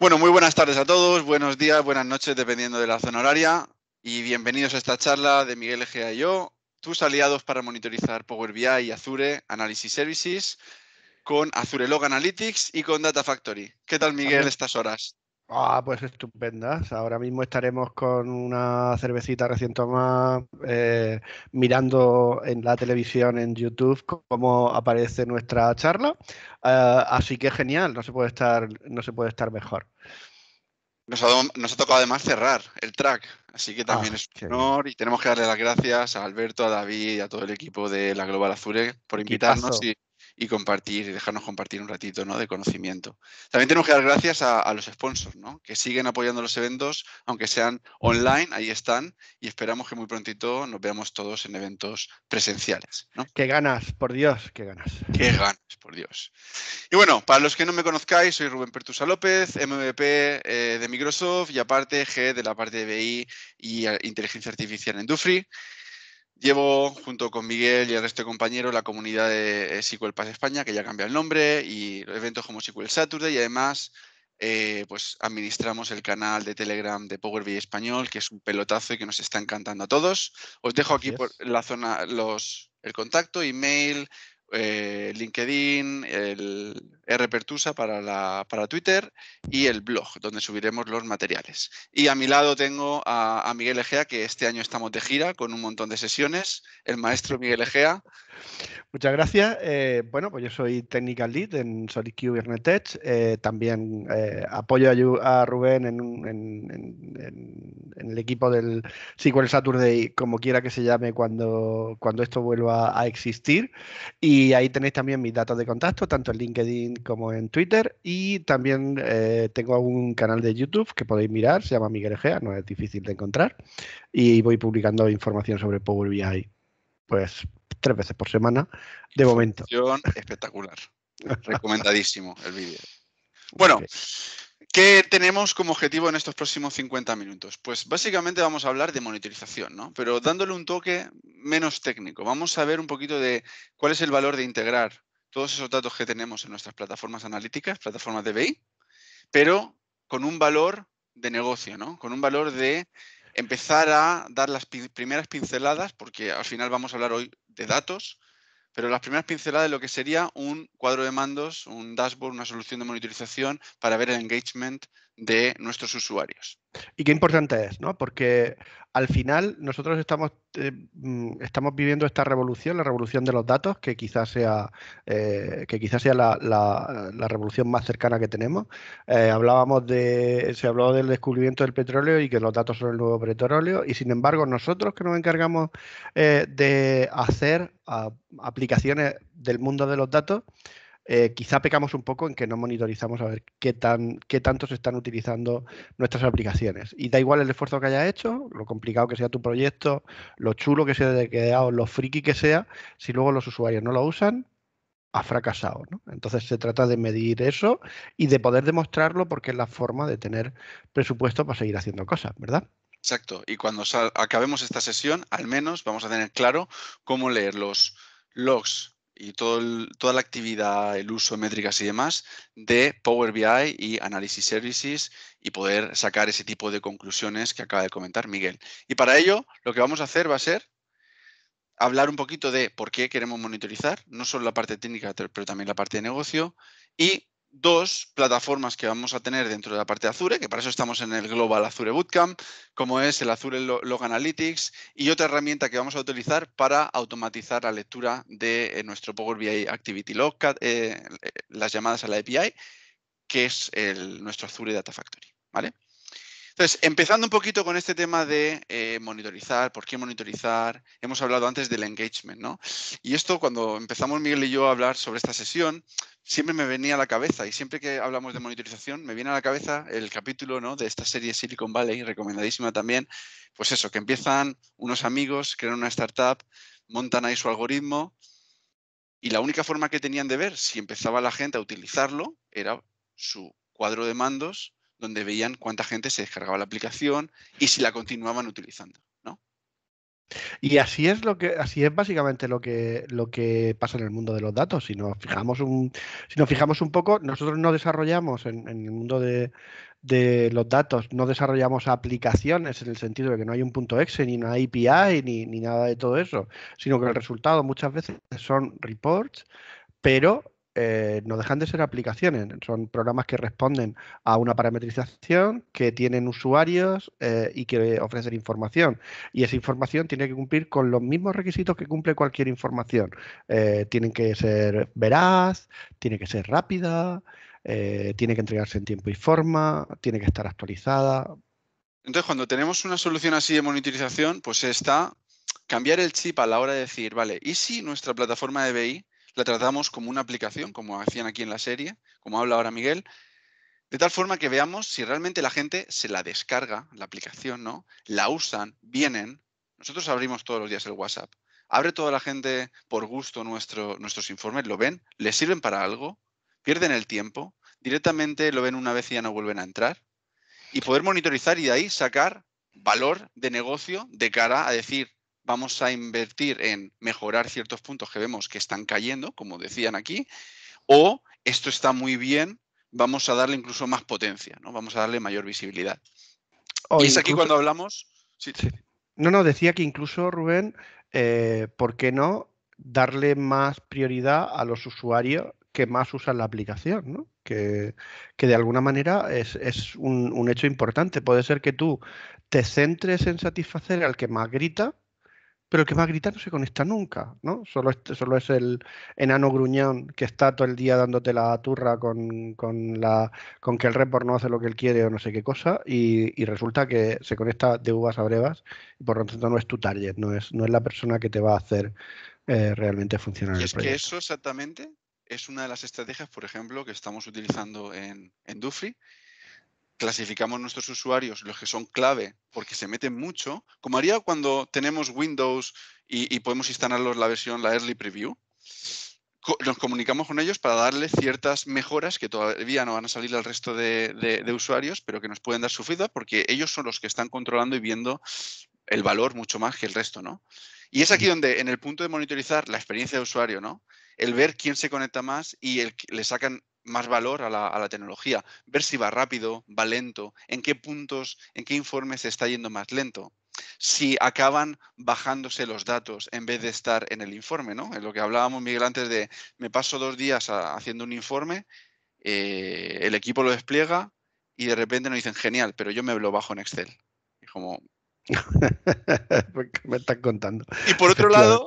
Bueno, muy buenas tardes a todos, buenos días, buenas noches, dependiendo de la zona horaria. Y bienvenidos a esta charla de Miguel Egea y yo, tus aliados para monitorizar Power BI y Azure Analysis Services con Azure Log Analytics y con Data Factory. ¿Qué tal, Miguel, estas horas? Ah, pues estupendas. Ahora mismo estaremos con una cervecita recién tomada, eh, mirando en la televisión, en YouTube, cómo aparece nuestra charla. Ah, así que genial, no se puede estar, no se puede estar mejor. Nos ha, tocado además cerrar el track, así que también ah, es un honor y tenemos que darle las gracias a Alberto, a David y a todo el equipo de la Global Azure por invitarnos y y compartir, dejarnos compartir un ratito ¿no? de conocimiento. También tenemos que dar gracias a, los sponsors, ¿no? que siguen apoyando los eventos, aunque sean online, ahí están, y esperamos que muy prontito nos veamos todos en eventos presenciales. ¿no? Qué ganas, por Dios, qué ganas. Qué ganas, por Dios. Y bueno, para los que no me conozcáis, soy Rubén Pertusa López, MVP eh, de Microsoft y aparte G de la parte de BI y eh, inteligencia artificial en Dufri. Llevo junto con Miguel y el resto de compañeros la comunidad de eh, SQL Paz España, que ya cambia el nombre, y eventos como SQL Saturday, y además eh, pues administramos el canal de Telegram de Power BI Español, que es un pelotazo y que nos está encantando a todos. Os dejo aquí por la zona los, el contacto, email, eh, LinkedIn, el Rpertusa para, la, para Twitter y el blog, donde subiremos los materiales. Y a mi lado tengo a, Miguel Egea, que este año estamos de gira con un montón de sesiones, el maestro Miguel Egea. Muchas gracias. Eh, bueno, pues yo soy Technical Lead en SolidQ y Eh, también eh, apoyo a, Rubén en, en, en en el equipo del SQL Saturday, como quiera que se llame cuando, cuando esto vuelva a existir. Y ahí tenéis también mis datos de contacto, tanto en LinkedIn como en Twitter. Y también eh, tengo un canal de YouTube que podéis mirar, se llama Miguel Egea, no es difícil de encontrar. Y voy publicando información sobre Power BI, pues tres veces por semana, de momento. Espectacular. Recomendadísimo el vídeo. Bueno, ¿Qué tenemos como objetivo en estos próximos 50 minutos? Pues básicamente vamos a hablar de monitorización, ¿no? Pero dándole un toque menos técnico. Vamos a ver un poquito de cuál es el valor de integrar todos esos datos que tenemos en nuestras plataformas analíticas, plataformas de BI, pero con un valor de negocio, ¿no? Con un valor de empezar a dar las primeras pinceladas, porque al final vamos a hablar hoy de datos, pero las primeras pinceladas de lo que sería un cuadro de mandos, un dashboard, una solución de monitorización para ver el engagement de nuestros usuarios. Y qué importante es, ¿no? Porque al final nosotros eh, mm, estamos, viviendo esta revolución, la revolución de los datos, que quizás sea, eh, que quizás sea la, revolución más cercana que tenemos. Eh, hablábamos de, se habló del descubrimiento del petróleo y que los datos son el nuevo petróleo, y sin embargo nosotros que nos encargamos de hacer aplicaciones del mundo de los datos, eh, quizá pecamos un poco en que no monitorizamos a ver qué, tan, qué tanto se están utilizando nuestras aplicaciones. Y da igual el esfuerzo que haya hecho, lo complicado que sea tu proyecto, lo chulo que sea quedado, lo friki que sea, si luego los usuarios no lo usan, ha fracasado. Entonces se trata de medir eso y de poder demostrarlo porque es la forma de tener presupuesto para seguir haciendo cosas, ¿verdad? Exacto. Y cuando acabemos esta sesión, al menos vamos a tener claro cómo leer los logs y toda la actividad, el uso de métricas y demás de Power BI y Analysis Services y poder sacar ese tipo de conclusiones que acaba de comentar Miguel. Y para ello, lo que vamos a hacer va a ser hablar un poquito de por qué queremos monitorizar, no solo la parte técnica, pero también la parte de negocio y dos plataformas que vamos a tener dentro de la parte Azure, que para eso estamos en el Global Azure Bootcamp, como es el Azure Log Analytics y otra herramienta que vamos a utilizar para automatizar la lectura de eh, nuestro Power BI Activity Log, eh, eh, las llamadas a la API, que es nuestro Azure Data Factory. ¿vale? Entonces, empezando un poquito con este tema de eh, monitorizar, por qué monitorizar, hemos hablado antes del engagement, ¿no? Y esto cuando empezamos Miguel y yo a hablar sobre esta sesión, siempre me venía a la cabeza, y siempre que hablamos de monitorización, me viene a la cabeza el capítulo ¿no? de esta serie Silicon Valley, recomendadísima también, pues eso, que empiezan unos amigos, crean una startup, montan ahí su algoritmo, y la única forma que tenían de ver si empezaba la gente a utilizarlo era su cuadro de mandos donde veían cuánta gente se descargaba la aplicación y si la continuaban utilizando. ¿no? Y así es lo que, así es básicamente lo que, lo que pasa en el mundo de los datos. Si nos fijamos un, si nos fijamos un poco, nosotros no desarrollamos en, el mundo de, los datos, no desarrollamos aplicaciones en el sentido de que no hay un punto exe, ni una API, ni, ni nada de todo eso, sino que el resultado muchas veces son reports, pero eh, no dejan de ser aplicaciones, son programas que responden a una parametrización, que tienen usuarios eh, y que ofrecen información. Y esa información tiene que cumplir con los mismos requisitos que cumple cualquier información. Eh, tienen que ser veraz, tiene que ser rápida, tiene que entregarse en tiempo y forma, tiene que estar actualizada. Entonces, cuando tenemos una solución así de monitorización, pues está cambiar el chip a la hora de decir, vale, ¿y si nuestra plataforma de BI la tratamos como una aplicación, como hacían aquí en la serie, como habla ahora Miguel, de tal forma que veamos si realmente la gente se la descarga, la aplicación, ¿no? La usan, vienen. Nosotros abrimos todos los días el WhatsApp. Abre toda la gente por gusto nuestro, nuestros informes, lo ven, les sirven para algo, pierden el tiempo, directamente lo ven una vez y ya no vuelven a entrar. Y poder monitorizar y de ahí sacar valor de negocio de cara a decir, vamos a invertir en mejorar ciertos puntos que vemos que están cayendo, como decían aquí, o esto está muy bien, vamos a darle incluso más potencia, ¿no? Vamos a darle mayor visibilidad. y es aquí cuando hablamos. No, no, decía que incluso, Rubén, eh, ¿por qué no darle más prioridad a los usuarios que más usan la aplicación, que, de alguna manera es, un, un, hecho importante. Puede ser que tú te centres en satisfacer al que más grita pero el que va a gritar no se conecta nunca, ¿no? Solo es, solo es el enano gruñón que está todo el día dándote la turra con, la, con que el report no hace lo que él quiere o no sé qué cosa, y, resulta que se conecta de uvas a brevas, y por lo tanto no es tu target, no es, no es la persona que te va a hacer eh, realmente funcionar. es que eso exactamente es una de las estrategias, por ejemplo, que estamos utilizando en, en clasificamos nuestros usuarios, los que son clave porque se meten mucho, como haría cuando tenemos Windows y, podemos instalarlos la versión, la Early Preview, nos comunicamos con ellos para darle ciertas mejoras que todavía no van a salir al resto de, usuarios, pero que nos pueden dar su feedback porque ellos son los que están controlando y viendo el valor mucho más que el resto, ¿no? Y es aquí donde, en el punto de monitorizar la experiencia de usuario, ¿no? El ver quién se conecta más y el, le sacan más valor a la, tecnología, ver si va rápido, va lento, en qué puntos, en qué informes está yendo más lento, si acaban bajándose los datos en vez de estar en el informe, ¿no? En lo que hablábamos, Miguel, antes de me paso dos días haciendo un informe, eh, el equipo lo despliega y de repente nos dicen, genial, pero yo me lo bajo en Excel. Y como... me están contando. Y por otro lado,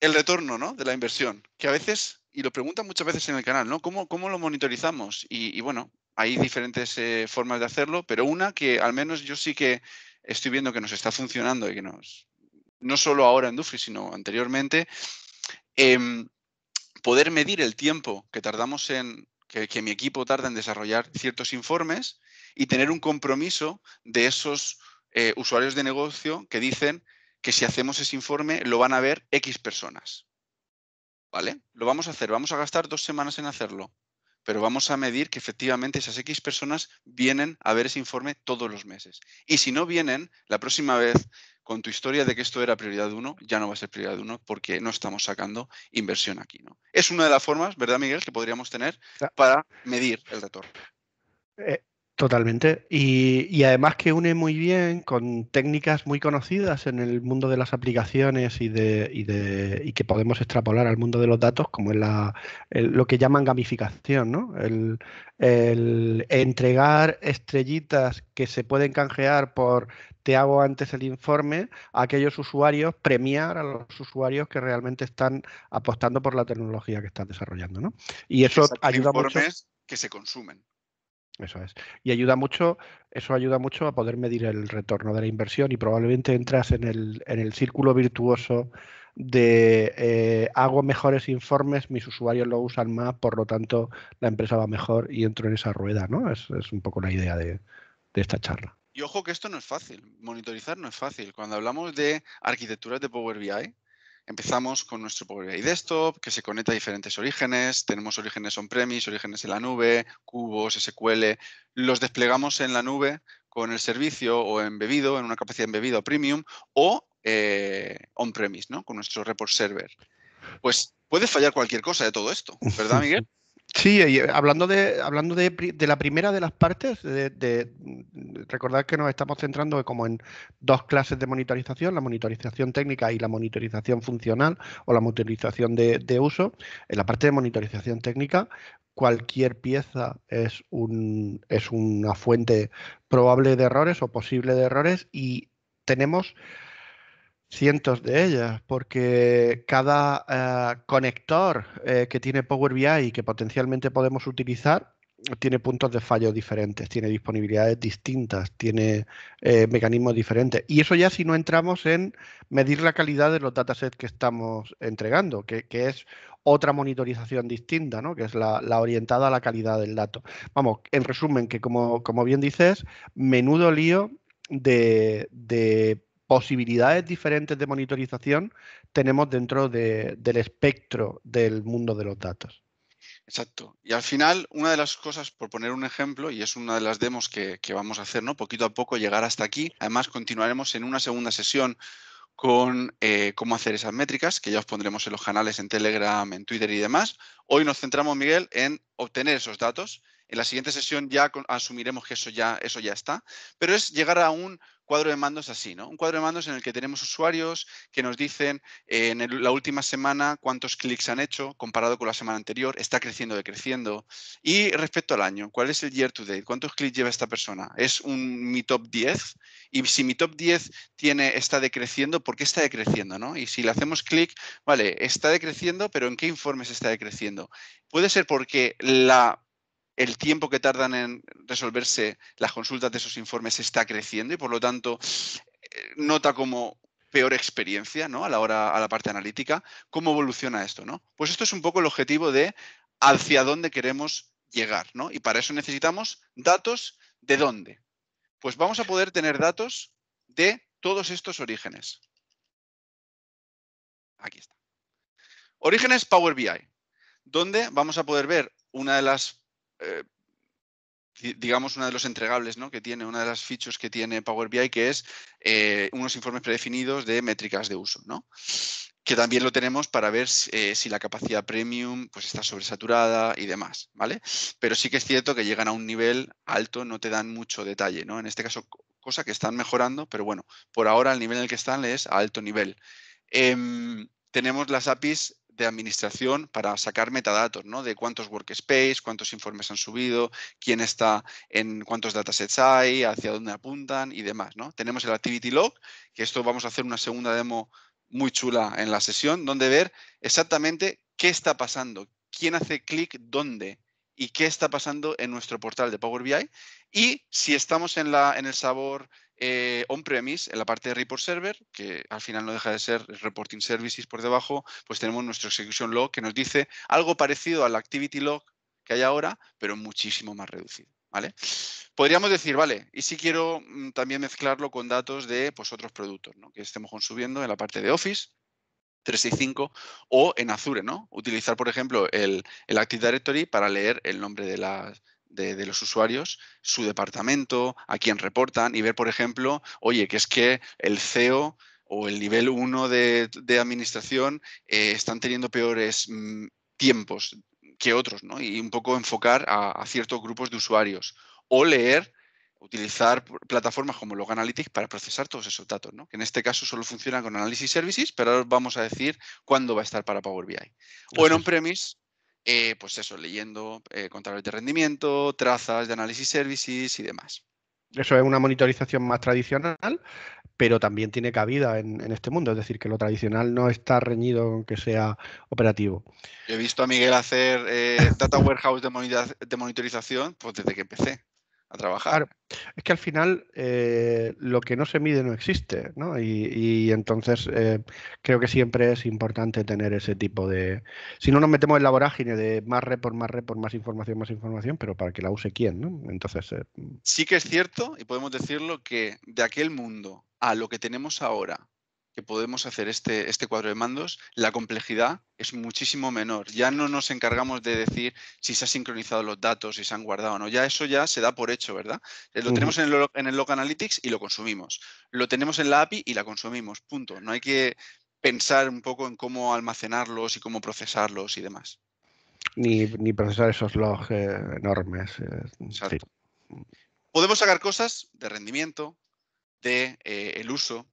el retorno ¿no? de la inversión, que a veces y lo preguntan muchas veces en el canal, ¿no? ¿Cómo, lo monitorizamos? Y, bueno, hay diferentes eh, formas de hacerlo, pero una que al menos yo sí que estoy viendo que nos está funcionando y que nos, no solo ahora en Dufry, sino anteriormente, em, poder medir el tiempo que tardamos en, que, mi equipo tarda en desarrollar ciertos informes y tener un compromiso de esos eh, usuarios de negocio que dicen que si hacemos ese informe lo van a ver X personas. ¿Vale? Lo vamos a hacer, vamos a gastar dos semanas en hacerlo, pero vamos a medir que efectivamente esas X personas vienen a ver ese informe todos los meses. Y si no vienen, la próxima vez, con tu historia de que esto era prioridad 1, ya no va a ser prioridad 1 porque no estamos sacando inversión aquí. ¿no? Es una de las formas, ¿verdad, Miguel?, que podríamos tener para medir el retorno. Eh, Totalmente. Y, y, además que une muy bien con técnicas muy conocidas en el mundo de las aplicaciones y, de, y, de, y que podemos extrapolar al mundo de los datos, como es la, lo que llaman gamificación, ¿no? El, entregar estrellitas que se pueden canjear por te hago antes el informe a aquellos usuarios, premiar a los usuarios que realmente están apostando por la tecnología que están desarrollando, ¿no? Y eso ayuda mucho. que se consumen. Eso es. Y ayuda mucho, eso ayuda mucho a poder medir el retorno de la inversión y probablemente entras en el, en el círculo virtuoso de eh, hago mejores informes, mis usuarios lo usan más, por lo tanto la empresa va mejor y entro en esa rueda, ¿no? Es, un poco la idea de, de esta charla. Y ojo que esto no es fácil, monitorizar no es fácil. Cuando hablamos de arquitecturas de Power BI, Empezamos con nuestro Power BI Desktop, que se conecta a diferentes orígenes. Tenemos orígenes on-premise, orígenes en la nube, cubos, SQL. Los desplegamos en la nube con el servicio o embebido, en una capacidad embebida premium, o eh, on-premise, ¿no? con nuestro report server. Pues puede fallar cualquier cosa de todo esto, ¿verdad, Miguel? Sí, eh, hablando de, hablando de, la primera de las partes, de, mm, recordad que nos estamos centrando como en dos clases de monitorización, la monitorización técnica y la monitorización funcional o la monitorización de, de uso. En la parte de monitorización técnica, cualquier pieza es, un, es una fuente probable de errores o posible de errores y tenemos Cientos de ellas, porque cada eh, conector eh, que tiene Power BI y que potencialmente podemos utilizar tiene puntos de fallo diferentes, tiene disponibilidades distintas, tiene eh, mecanismos diferentes. Y eso ya si no entramos en medir la calidad de los datasets que estamos entregando, que, es otra monitorización distinta, ¿no? que es la, orientada a la calidad del dato. Vamos, en resumen, que como, como bien dices, menudo lío de, de posibilidades diferentes de monitorización tenemos dentro del espectro del mundo de los datos. Exacto. Y al final, una de las cosas, por poner un ejemplo, y es una de las demos que, vamos a hacer, ¿no? Poquito a poco llegar hasta aquí. Además, continuaremos en una segunda sesión con eh, cómo hacer esas métricas, que ya os pondremos en los canales en Telegram, en Twitter y demás. Hoy nos centramos, Miguel, en obtener esos datos. En la siguiente sesión ya asumiremos que eso ya, eso ya está, pero es llegar a un cuadro de mandos así, ¿no? Un cuadro de mandos en el que tenemos usuarios que nos dicen eh, en la última semana cuántos clics han hecho comparado con la semana anterior, está creciendo decreciendo. Y respecto al año, ¿cuál es el year to date? ¿Cuántos clics lleva esta persona? ¿Es un mi top 10? Y si mi top 10 tiene, está decreciendo, ¿por qué está decreciendo? ¿no? Y si le hacemos clic, vale, está decreciendo, pero ¿en qué informes está decreciendo? Puede ser porque la el tiempo que tardan en resolverse las consultas de esos informes está creciendo y por lo tanto eh, nota como peor experiencia ¿no? a la hora a la parte analítica. ¿Cómo evoluciona esto? ¿no? Pues esto es un poco el objetivo de hacia dónde queremos llegar. ¿no? Y para eso necesitamos datos de dónde. Pues vamos a poder tener datos de todos estos orígenes. Aquí está. Orígenes Power BI, donde vamos a poder ver una de las eh, digamos, una de los entregables ¿no? que tiene, una de las features que tiene Power BI, que es eh, unos informes predefinidos de métricas de uso, ¿no? que también lo tenemos para ver eh, si la capacidad premium pues, está sobresaturada y demás, ¿vale? Pero sí que es cierto que llegan a un nivel alto, no te dan mucho detalle, ¿no? En este caso, cosa que están mejorando, pero bueno, por ahora el nivel en el que están es a alto nivel. Em, tenemos las APIs de administración para sacar metadatos, ¿no? De cuántos workspace, cuántos informes han subido, quién está en cuántos datasets hay, hacia dónde apuntan y demás, ¿no? Tenemos el activity log, que esto vamos a hacer una segunda demo muy chula en la sesión, donde ver exactamente qué está pasando, quién hace clic dónde y qué está pasando en nuestro portal de Power BI y si estamos en, la, en el sabor eh, on-premise, en la parte de report server, que al final no deja de ser reporting services por debajo, pues tenemos nuestro execution log que nos dice algo parecido al activity log que hay ahora, pero muchísimo más reducido. ¿Vale? Podríamos decir, vale, y si quiero mm, también mezclarlo con datos de pues, otros productos que estemos consumiendo en la parte de Office, 365 o en Azure, ¿no? Utilizar, por ejemplo, el, el, Active Directory para leer el nombre de las, de, los usuarios, su departamento, a quién reportan y ver, por ejemplo, oye, que es que el CEO o el nivel 1 de, administración eh, están teniendo peores mm, tiempos que otros, ¿no? Y un poco enfocar a, ciertos grupos de usuarios o leer utilizar plataformas como Log Analytics para procesar todos esos datos, ¿no? que en este caso solo funcionan con Analysis Services, pero ahora vamos a decir cuándo va a estar para Power BI. O en on-premise, eh, pues eso, leyendo eh, de rendimiento, trazas de análisis services y demás. Eso es una monitorización más tradicional, pero también tiene cabida en, este mundo, es decir, que lo tradicional no está reñido con que sea operativo. Yo he visto a Miguel hacer eh, Data Warehouse de, monitorización pues desde que empecé a trabajar. Es que al final eh, lo que no se mide no existe, ¿no? Y, entonces eh, creo que siempre es importante tener ese tipo de... Si no nos metemos en la vorágine de más por más por más información, más información, pero para que la use quién, ¿no? Entonces... Eh, sí que es mm. cierto, y podemos decirlo, que de aquel mundo a lo que tenemos ahora, que podemos hacer este, este cuadro de mandos, la complejidad es muchísimo menor. Ya no nos encargamos de decir si se han sincronizado los datos, si se han guardado no. Ya eso ya se da por hecho, ¿verdad? Eh, lo tenemos en el, en Log Analytics y lo consumimos. Lo tenemos en la API y la consumimos. Punto. No hay que pensar un poco en cómo almacenarlos y cómo procesarlos y demás. Ni, ni procesar esos logs eh, enormes. Eh, Exacto. Podemos sacar cosas de rendimiento, de el uso,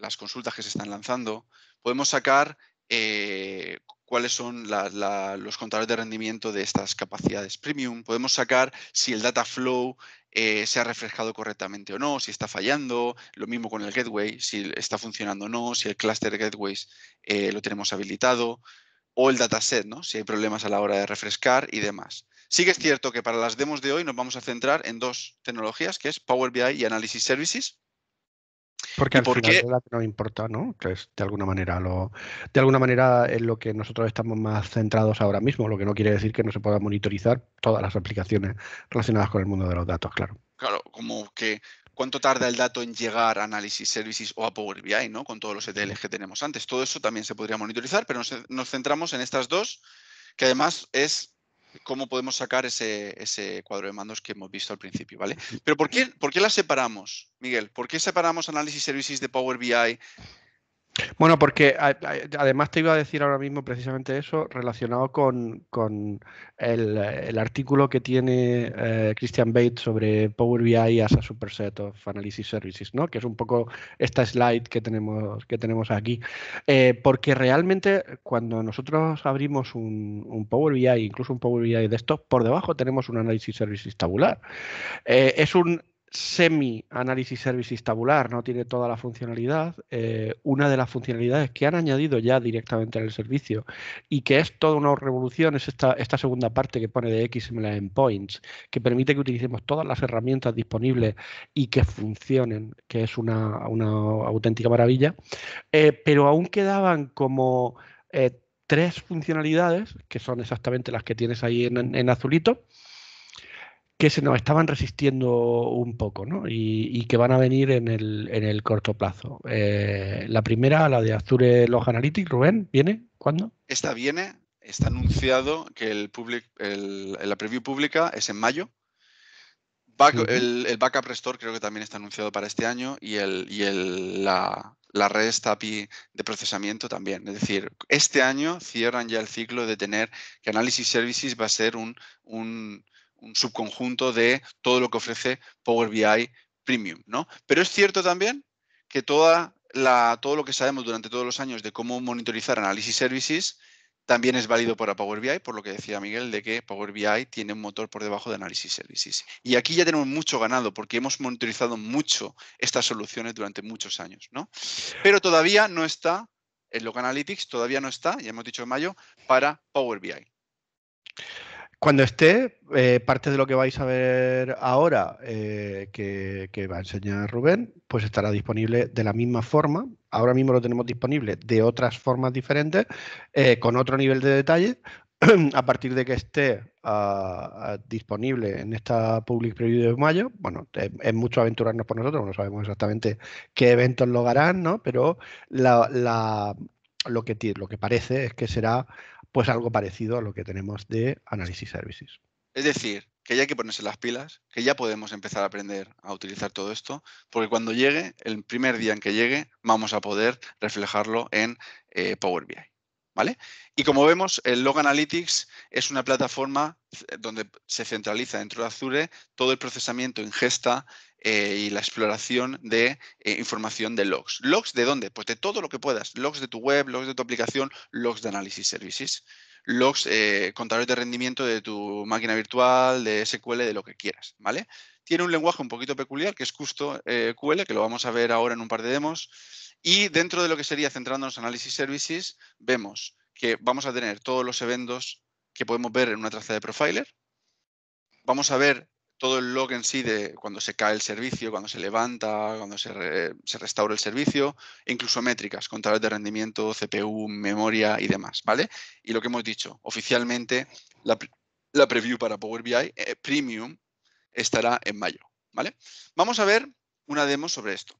las consultas que se están lanzando, podemos sacar eh, cuáles son los contadores de rendimiento de estas capacidades premium, podemos sacar si el data flow eh, se ha refrescado correctamente o no, si está fallando, lo mismo con el gateway, si está funcionando o no, si el cluster gateways eh, lo tenemos habilitado, o el dataset, ¿no? si hay problemas a la hora de refrescar y demás. Sí que es cierto que para las demos de hoy nos vamos a centrar en dos tecnologías, que es Power BI y Analysis Services, porque al final no la importa, ¿no? de alguna manera lo, de alguna manera es lo que nosotros estamos más centrados ahora mismo, lo que no quiere decir que no se pueda monitorizar todas las aplicaciones relacionadas con el mundo de los datos, claro. Claro, como que cuánto tarda el dato en llegar a Analysis Services o a Power BI, ¿no? Con todos los ETLs que tenemos antes. Todo eso también se podría monitorizar, pero nos centramos en estas dos, que además es cómo podemos sacar ese, cuadro de mandos que hemos visto al principio, ¿vale? Pero ¿por qué, ¿por qué las separamos, Miguel? ¿Por qué separamos análisis services de Power BI bueno, porque además te iba a decir ahora mismo precisamente eso relacionado con, el, artículo que tiene eh, Christian Bates sobre Power BI as a superset of analysis services, ¿no? Que es un poco esta slide que tenemos, que tenemos aquí. Eh, porque realmente cuando nosotros abrimos un, Power BI, incluso un Power BI desktop, por debajo tenemos un analysis services tabular. Eh, es un semi-análisis services tabular, no tiene toda la funcionalidad. Eh, una de las funcionalidades que han añadido ya directamente en el servicio y que es toda una revolución es esta, segunda parte que pone de XML Endpoints, que permite que utilicemos todas las herramientas disponibles y que funcionen, que es una, auténtica maravilla. Eh, pero aún quedaban como... Eh, tres funcionalidades, que son exactamente las que tienes ahí en azulito, que se nos estaban resistiendo un poco ¿no? y, que van a venir en el, en el corto plazo. Eh, la primera, la de Azure Log Analytics, Rubén, ¿viene? ¿Cuándo? Esta viene, está anunciado que el public, el, la preview pública es en mayo. el, el, Backup Restore creo que también está anunciado para este año y, el, y el, la, la REST API de procesamiento también. Es decir, este año cierran ya el ciclo de tener que Analysis Services va a ser un, un un subconjunto de todo lo que ofrece Power BI Premium. ¿no? Pero es cierto también que toda la, todo lo que sabemos durante todos los años de cómo monitorizar análisis services también es válido para Power BI, por lo que decía Miguel, de que Power BI tiene un motor por debajo de Analysis Services. Y aquí ya tenemos mucho ganado, porque hemos monitorizado mucho estas soluciones durante muchos años. Pero todavía no está, en Log Analytics todavía no está, ya hemos dicho en mayo, para Power BI. Cuando esté, eh, parte de lo que vais a ver ahora eh, que, va a enseñar Rubén, pues estará disponible de la misma forma. Ahora mismo lo tenemos disponible de otras formas diferentes, eh, con otro nivel de detalle. a partir de que esté ah, ah, disponible en esta public preview de mayo, bueno, es, mucho aventurarnos por nosotros, no sabemos exactamente qué eventos lo harán, ¿no? Pero lo, que, lo que parece es que será pues algo parecido a lo que tenemos de Analysis Services. Es decir, que ya hay que ponerse las pilas, que ya podemos empezar a aprender a utilizar todo esto, porque cuando llegue, el primer día en que llegue, vamos a poder reflejarlo en eh, Power BI. ¿Vale? Y como vemos, el Log Analytics es una plataforma eh, donde se centraliza dentro de Azure todo el procesamiento, ingesta eh, y la exploración de eh, información de logs. ¿Logs de dónde? Pues de todo lo que puedas. Logs de tu web, logs de tu aplicación, logs de análisis services, logs, eh, contadores de rendimiento de tu máquina virtual, de SQL, de lo que quieras, ¿vale? Tiene un lenguaje un poquito peculiar que es Custo QL, que lo vamos a ver ahora en un par de demos. Y dentro de lo que sería centrándonos en análisis services, vemos que vamos a tener todos los eventos que podemos ver en una traza de profiler. Vamos a ver todo el log en sí de cuando se cae el servicio, cuando se levanta, cuando se, restaura el servicio, e incluso métricas, contadores de rendimiento, CPU, memoria y demás, ¿vale? Y lo que hemos dicho, oficialmente la, preview para Power BI eh, Premium estará en mayo, ¿vale? Vamos a ver una demo sobre esto.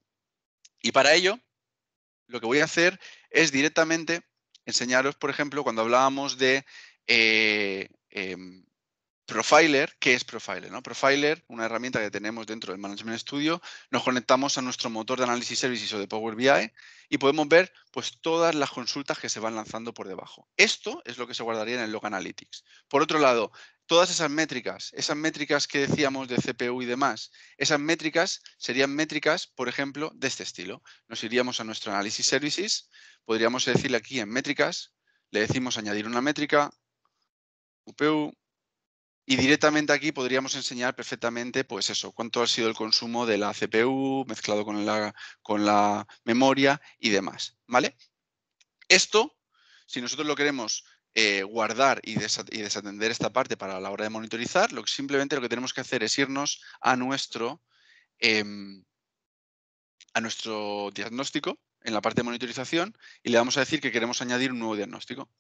Y para ello, lo que voy a hacer es directamente enseñaros, por ejemplo, cuando hablábamos de... Eh, em, Profiler, ¿qué es Profiler? No? Profiler, una herramienta que tenemos dentro del Management Studio, nos conectamos a nuestro motor de análisis services o de Power BI y podemos ver pues, todas las consultas que se van lanzando por debajo. Esto es lo que se guardaría en el Log Analytics. Por otro lado, todas esas métricas, esas métricas que decíamos de CPU y demás, esas métricas serían métricas, por ejemplo, de este estilo. Nos iríamos a nuestro análisis Services, podríamos decirle aquí en métricas, le decimos añadir una métrica, UPU, y directamente aquí podríamos enseñar perfectamente, pues eso, cuánto ha sido el consumo de la CPU mezclado con la, con la memoria y demás, ¿vale? Esto, si nosotros lo queremos eh, guardar y, desatender esta parte para la hora de monitorizar, lo que, simplemente lo que tenemos que hacer es irnos a nuestro, em, a nuestro diagnóstico en la parte de monitorización y le vamos a decir que queremos añadir un nuevo diagnóstico.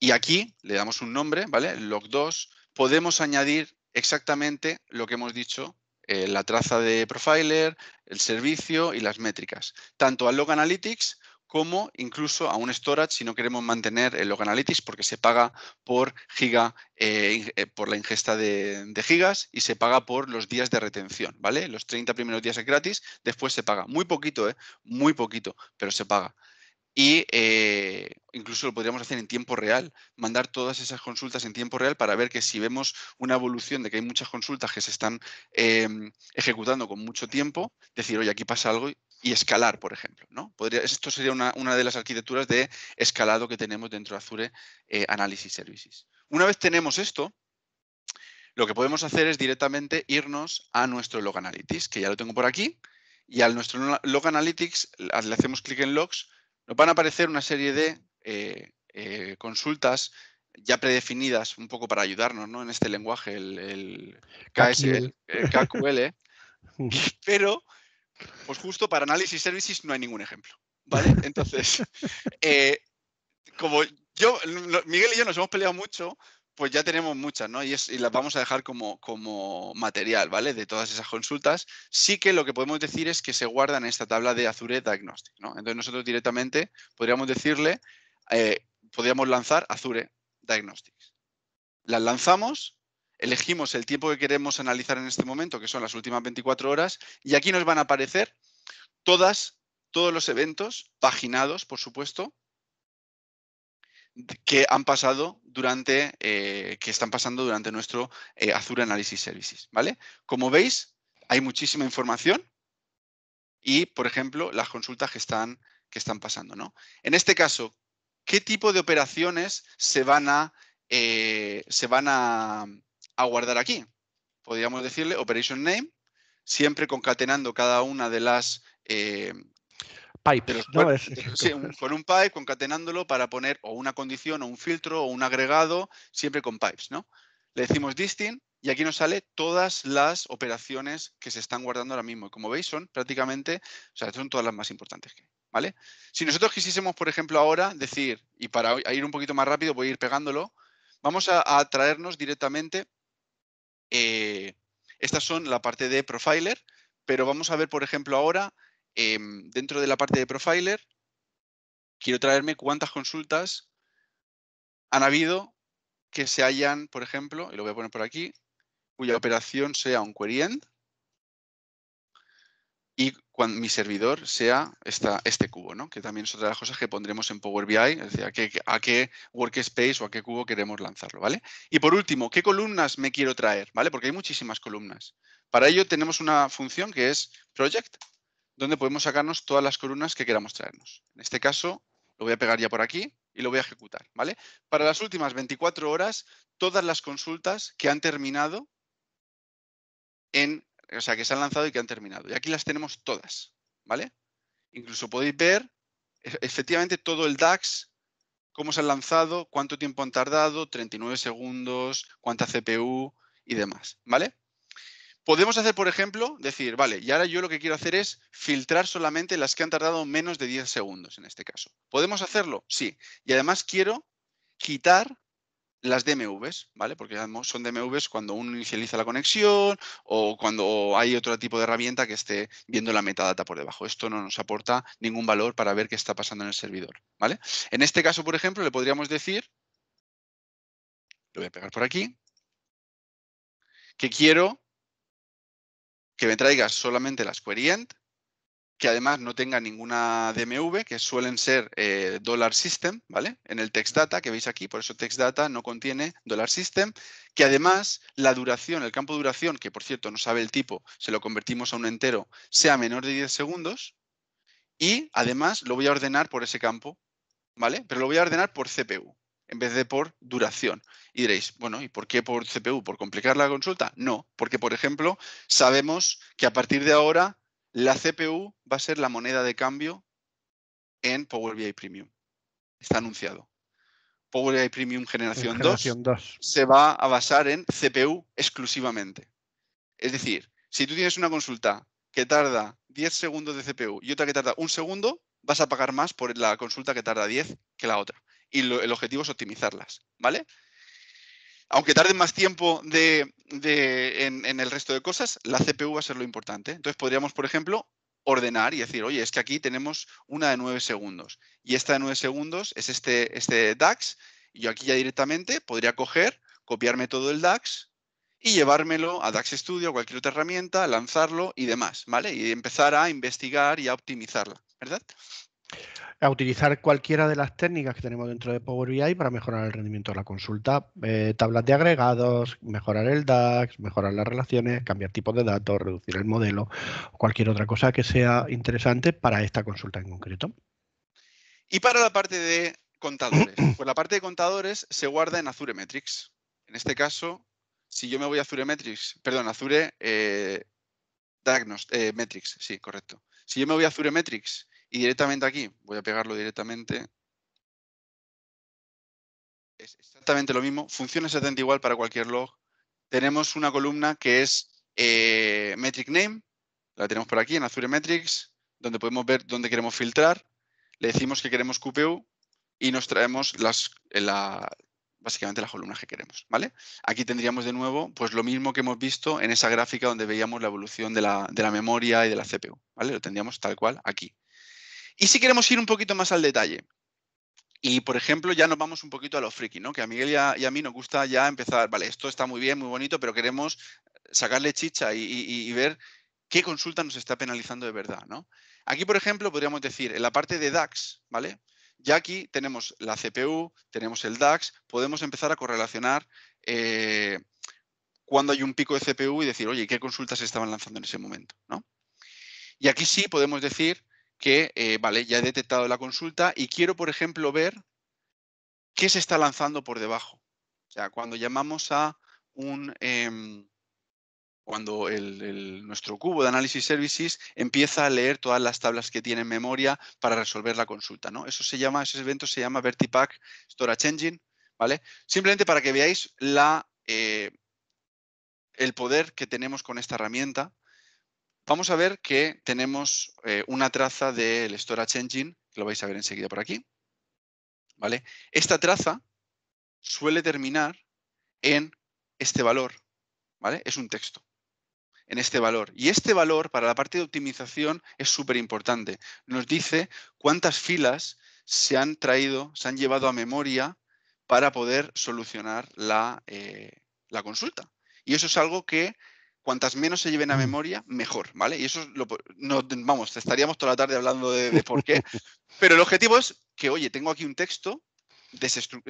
Y aquí le damos un nombre, ¿vale? Log2. Podemos añadir exactamente lo que hemos dicho, eh, la traza de profiler, el servicio y las métricas, tanto al Log Analytics como incluso a un storage si no queremos mantener el Log Analytics porque se paga por giga, eh, eh, por la ingesta de, de, gigas y se paga por los días de retención, ¿vale? Los 30 primeros días es gratis, después se paga. Muy poquito, ¿eh? Muy poquito, pero se paga y eh, incluso lo podríamos hacer en tiempo real, mandar todas esas consultas en tiempo real para ver que si vemos una evolución de que hay muchas consultas que se están em, ejecutando con mucho tiempo, decir, oye, aquí pasa algo y escalar, por ejemplo. ¿no? Podría, esto sería una, de las arquitecturas de escalado que tenemos dentro de Azure eh, Analysis Services. Una vez tenemos esto, lo que podemos hacer es directamente irnos a nuestro Log Analytics, que ya lo tengo por aquí, y al nuestro Log Analytics le hacemos clic en Logs, nos van a aparecer una serie de eh, eh, consultas ya predefinidas un poco para ayudarnos ¿no? en este lenguaje, el, el KQL, pero pues justo para análisis Services no hay ningún ejemplo. ¿Vale? Entonces, eh, como yo, Miguel y yo nos hemos peleado mucho pues ya tenemos muchas, ¿no? Y, las vamos a dejar como, como, material, ¿vale? De todas esas consultas. Sí que lo que podemos decir es que se guardan en esta tabla de Azure Diagnostics, Entonces nosotros directamente podríamos decirle, eh, podríamos lanzar Azure Diagnostics. Las lanzamos, elegimos el tiempo que queremos analizar en este momento, que son las últimas 24 horas, y aquí nos van a aparecer todas, todos los eventos, paginados, por supuesto, que han pasado durante, eh, que están pasando durante nuestro eh, Azure Analysis Services, ¿vale? Como veis, hay muchísima información y, por ejemplo, las consultas que están, que están pasando, ¿no? En este caso, ¿qué tipo de operaciones se van a, eh, se van a, guardar aquí? Podríamos decirle Operation Name, siempre concatenando cada una de las eh, un, con un pipe concatenándolo para poner o una condición o un filtro o un agregado, siempre con pipes, ¿no? Le decimos distin y aquí nos sale todas las operaciones que se están guardando ahora mismo. como veis, son prácticamente, o sea, son todas las más importantes que ¿Vale? Si nosotros quisiésemos, por ejemplo, ahora decir, y para ir un poquito más rápido, voy a ir pegándolo, vamos a, traernos directamente, eh, estas son la parte de Profiler, pero vamos a ver, por ejemplo, ahora Em, dentro de la parte de Profiler, quiero traerme cuántas consultas han habido que se hayan, por ejemplo, y lo voy a poner por aquí, cuya operación sea un query end y cuando mi servidor sea esta, este cubo, ¿no? que también es otra de las cosas que pondremos en Power BI, es decir, a qué, a qué workspace o a qué cubo queremos lanzarlo. ¿vale? Y por último, ¿qué columnas me quiero traer? ¿vale? Porque hay muchísimas columnas. Para ello tenemos una función que es project, donde podemos sacarnos todas las columnas que queramos traernos. En este caso, lo voy a pegar ya por aquí y lo voy a ejecutar. ¿vale? Para las últimas 24 horas, todas las consultas que han terminado en, o sea, que se han lanzado y que han terminado. Y aquí las tenemos todas, ¿vale? Incluso podéis ver e-, efectivamente todo el DAX, cómo se han lanzado, cuánto tiempo han tardado, 39 segundos, cuánta CPU y demás, ¿vale? Podemos hacer, por ejemplo, decir, vale, y ahora yo lo que quiero hacer es filtrar solamente las que han tardado menos de 10 segundos en este caso. ¿Podemos hacerlo? Sí. Y además quiero quitar las DMVs, ¿vale? Porque son DMVs cuando uno inicializa la conexión o cuando hay otro tipo de herramienta que esté viendo la metadata por debajo. Esto no nos aporta ningún valor para ver qué está pasando en el servidor, ¿vale? En este caso, por ejemplo, le podríamos decir, lo voy a pegar por aquí, que quiero que me traiga solamente las query end, que además no tenga ninguna DMV, que suelen ser eh, dollar system, ¿vale? En el text data que veis aquí, por eso text data no contiene dollar system, que además la duración, el campo duración, que por cierto no sabe el tipo, se lo convertimos a un entero, sea menor de 10 segundos, y además lo voy a ordenar por ese campo, ¿vale? Pero lo voy a ordenar por CPU en vez de por duración. Y diréis, bueno, ¿y por qué por CPU? ¿Por complicar la consulta? No, porque por ejemplo, sabemos que a partir de ahora la CPU va a ser la moneda de cambio en Power BI Premium. Está anunciado. Power BI Premium Generación, 2 se va a basar en CPU exclusivamente. Es decir, si tú tienes una consulta que tarda 10 segundos de CPU y otra que tarda un segundo, vas a pagar más por la consulta que tarda 10 que la otra y el objetivo es optimizarlas, ¿vale? Aunque tarde más tiempo de, en, el resto de cosas, la CPU va a ser lo importante. Entonces podríamos, por ejemplo, ordenar y decir, oye, es que aquí tenemos una de 9 segundos y esta de 9 segundos es este, este DAX. Y yo aquí ya directamente podría coger, copiarme todo el DAX y llevármelo a DAX Studio, cualquier otra herramienta, lanzarlo y demás, ¿vale? Y empezar a investigar y a optimizarla, ¿verdad? a utilizar cualquiera de las técnicas que tenemos dentro de Power BI para mejorar el rendimiento de la consulta, eh, tablas de agregados, mejorar el DAX, mejorar las relaciones, cambiar tipos de datos, reducir el modelo, cualquier otra cosa que sea interesante para esta consulta en concreto. Y para la parte de contadores, pues la parte de contadores se guarda en Azure Metrics. En este caso, si yo me voy a Azure Metrics, perdón, Azure eh, eh Metrics, sí, correcto. Si yo me voy a Azure Metrics y directamente aquí, voy a pegarlo directamente. Es exactamente lo mismo, funciona exactamente igual para cualquier log. Tenemos una columna que es eh, metric name, la tenemos por aquí en Azure Metrics, donde podemos ver dónde queremos filtrar. Le decimos que queremos QPU y nos traemos las, eh, básicamente las columnas que queremos. ¿vale? Aquí tendríamos de nuevo pues, lo mismo que hemos visto en esa gráfica donde veíamos la evolución de la, de la memoria y de la CPU. ¿vale? Lo tendríamos tal cual aquí. Y si queremos ir un poquito más al detalle, y por ejemplo, ya nos vamos un poquito a lo friki, ¿no? Que a Miguel y a, a, mí nos gusta ya empezar, vale, esto está muy bien, muy bonito, pero queremos sacarle chicha y, ver qué consulta nos está penalizando de verdad, ¿no? Aquí, por ejemplo, podríamos decir, en la parte de DAX, ¿vale? Ya aquí tenemos la CPU, tenemos el DAX, podemos empezar a correlacionar eh, cuando hay un pico de CPU y decir, oye, ¿qué consultas estaban lanzando en ese momento? ¿no? Y aquí sí podemos decir que, eh, vale, ya he detectado la consulta y quiero, por ejemplo, ver qué se está lanzando por debajo. O sea, cuando llamamos a un... Em, cuando el, nuestro cubo de análisis services empieza a leer todas las tablas que tiene en memoria para resolver la consulta. ¿no? Eso se llama, ese evento se llama Vertipack Storage Engine, ¿vale? Simplemente para que veáis la, eh, el poder que tenemos con esta herramienta Vamos a ver que tenemos eh, una traza del Storage Engine, que lo vais a ver enseguida por aquí. ¿Vale? Esta traza suele terminar en este valor, ¿vale? Es un texto, en este valor. Y este valor para la parte de optimización es súper importante. Nos dice cuántas filas se han traído, se han llevado a memoria para poder solucionar la eh, consulta. Y eso es algo que cuantas menos se lleven a mm. memoria, mejor, ¿vale? Y eso vamos, estaríamos toda la tarde hablando de, por qué. Pero el objetivo es que, oye, tengo aquí un texto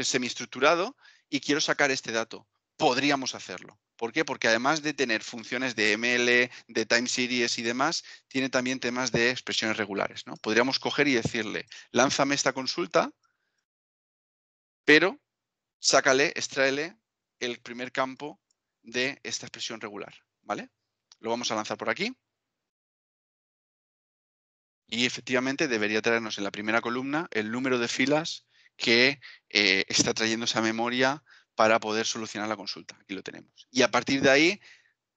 semiestructurado y quiero sacar este dato. Podríamos hacerlo. ¿Por qué? Porque además de tener funciones de ML, de time series y demás, tiene también temas de expresiones regulares. ¿no? Podríamos coger y decirle, lánzame esta consulta, pero sácale, extraele el primer campo de esta expresión regular. ¿vale? Lo vamos a lanzar por aquí. Y efectivamente debería traernos en la primera columna el número de filas que eh, está trayendo esa memoria para poder solucionar la consulta. Aquí lo tenemos. Y a partir de ahí,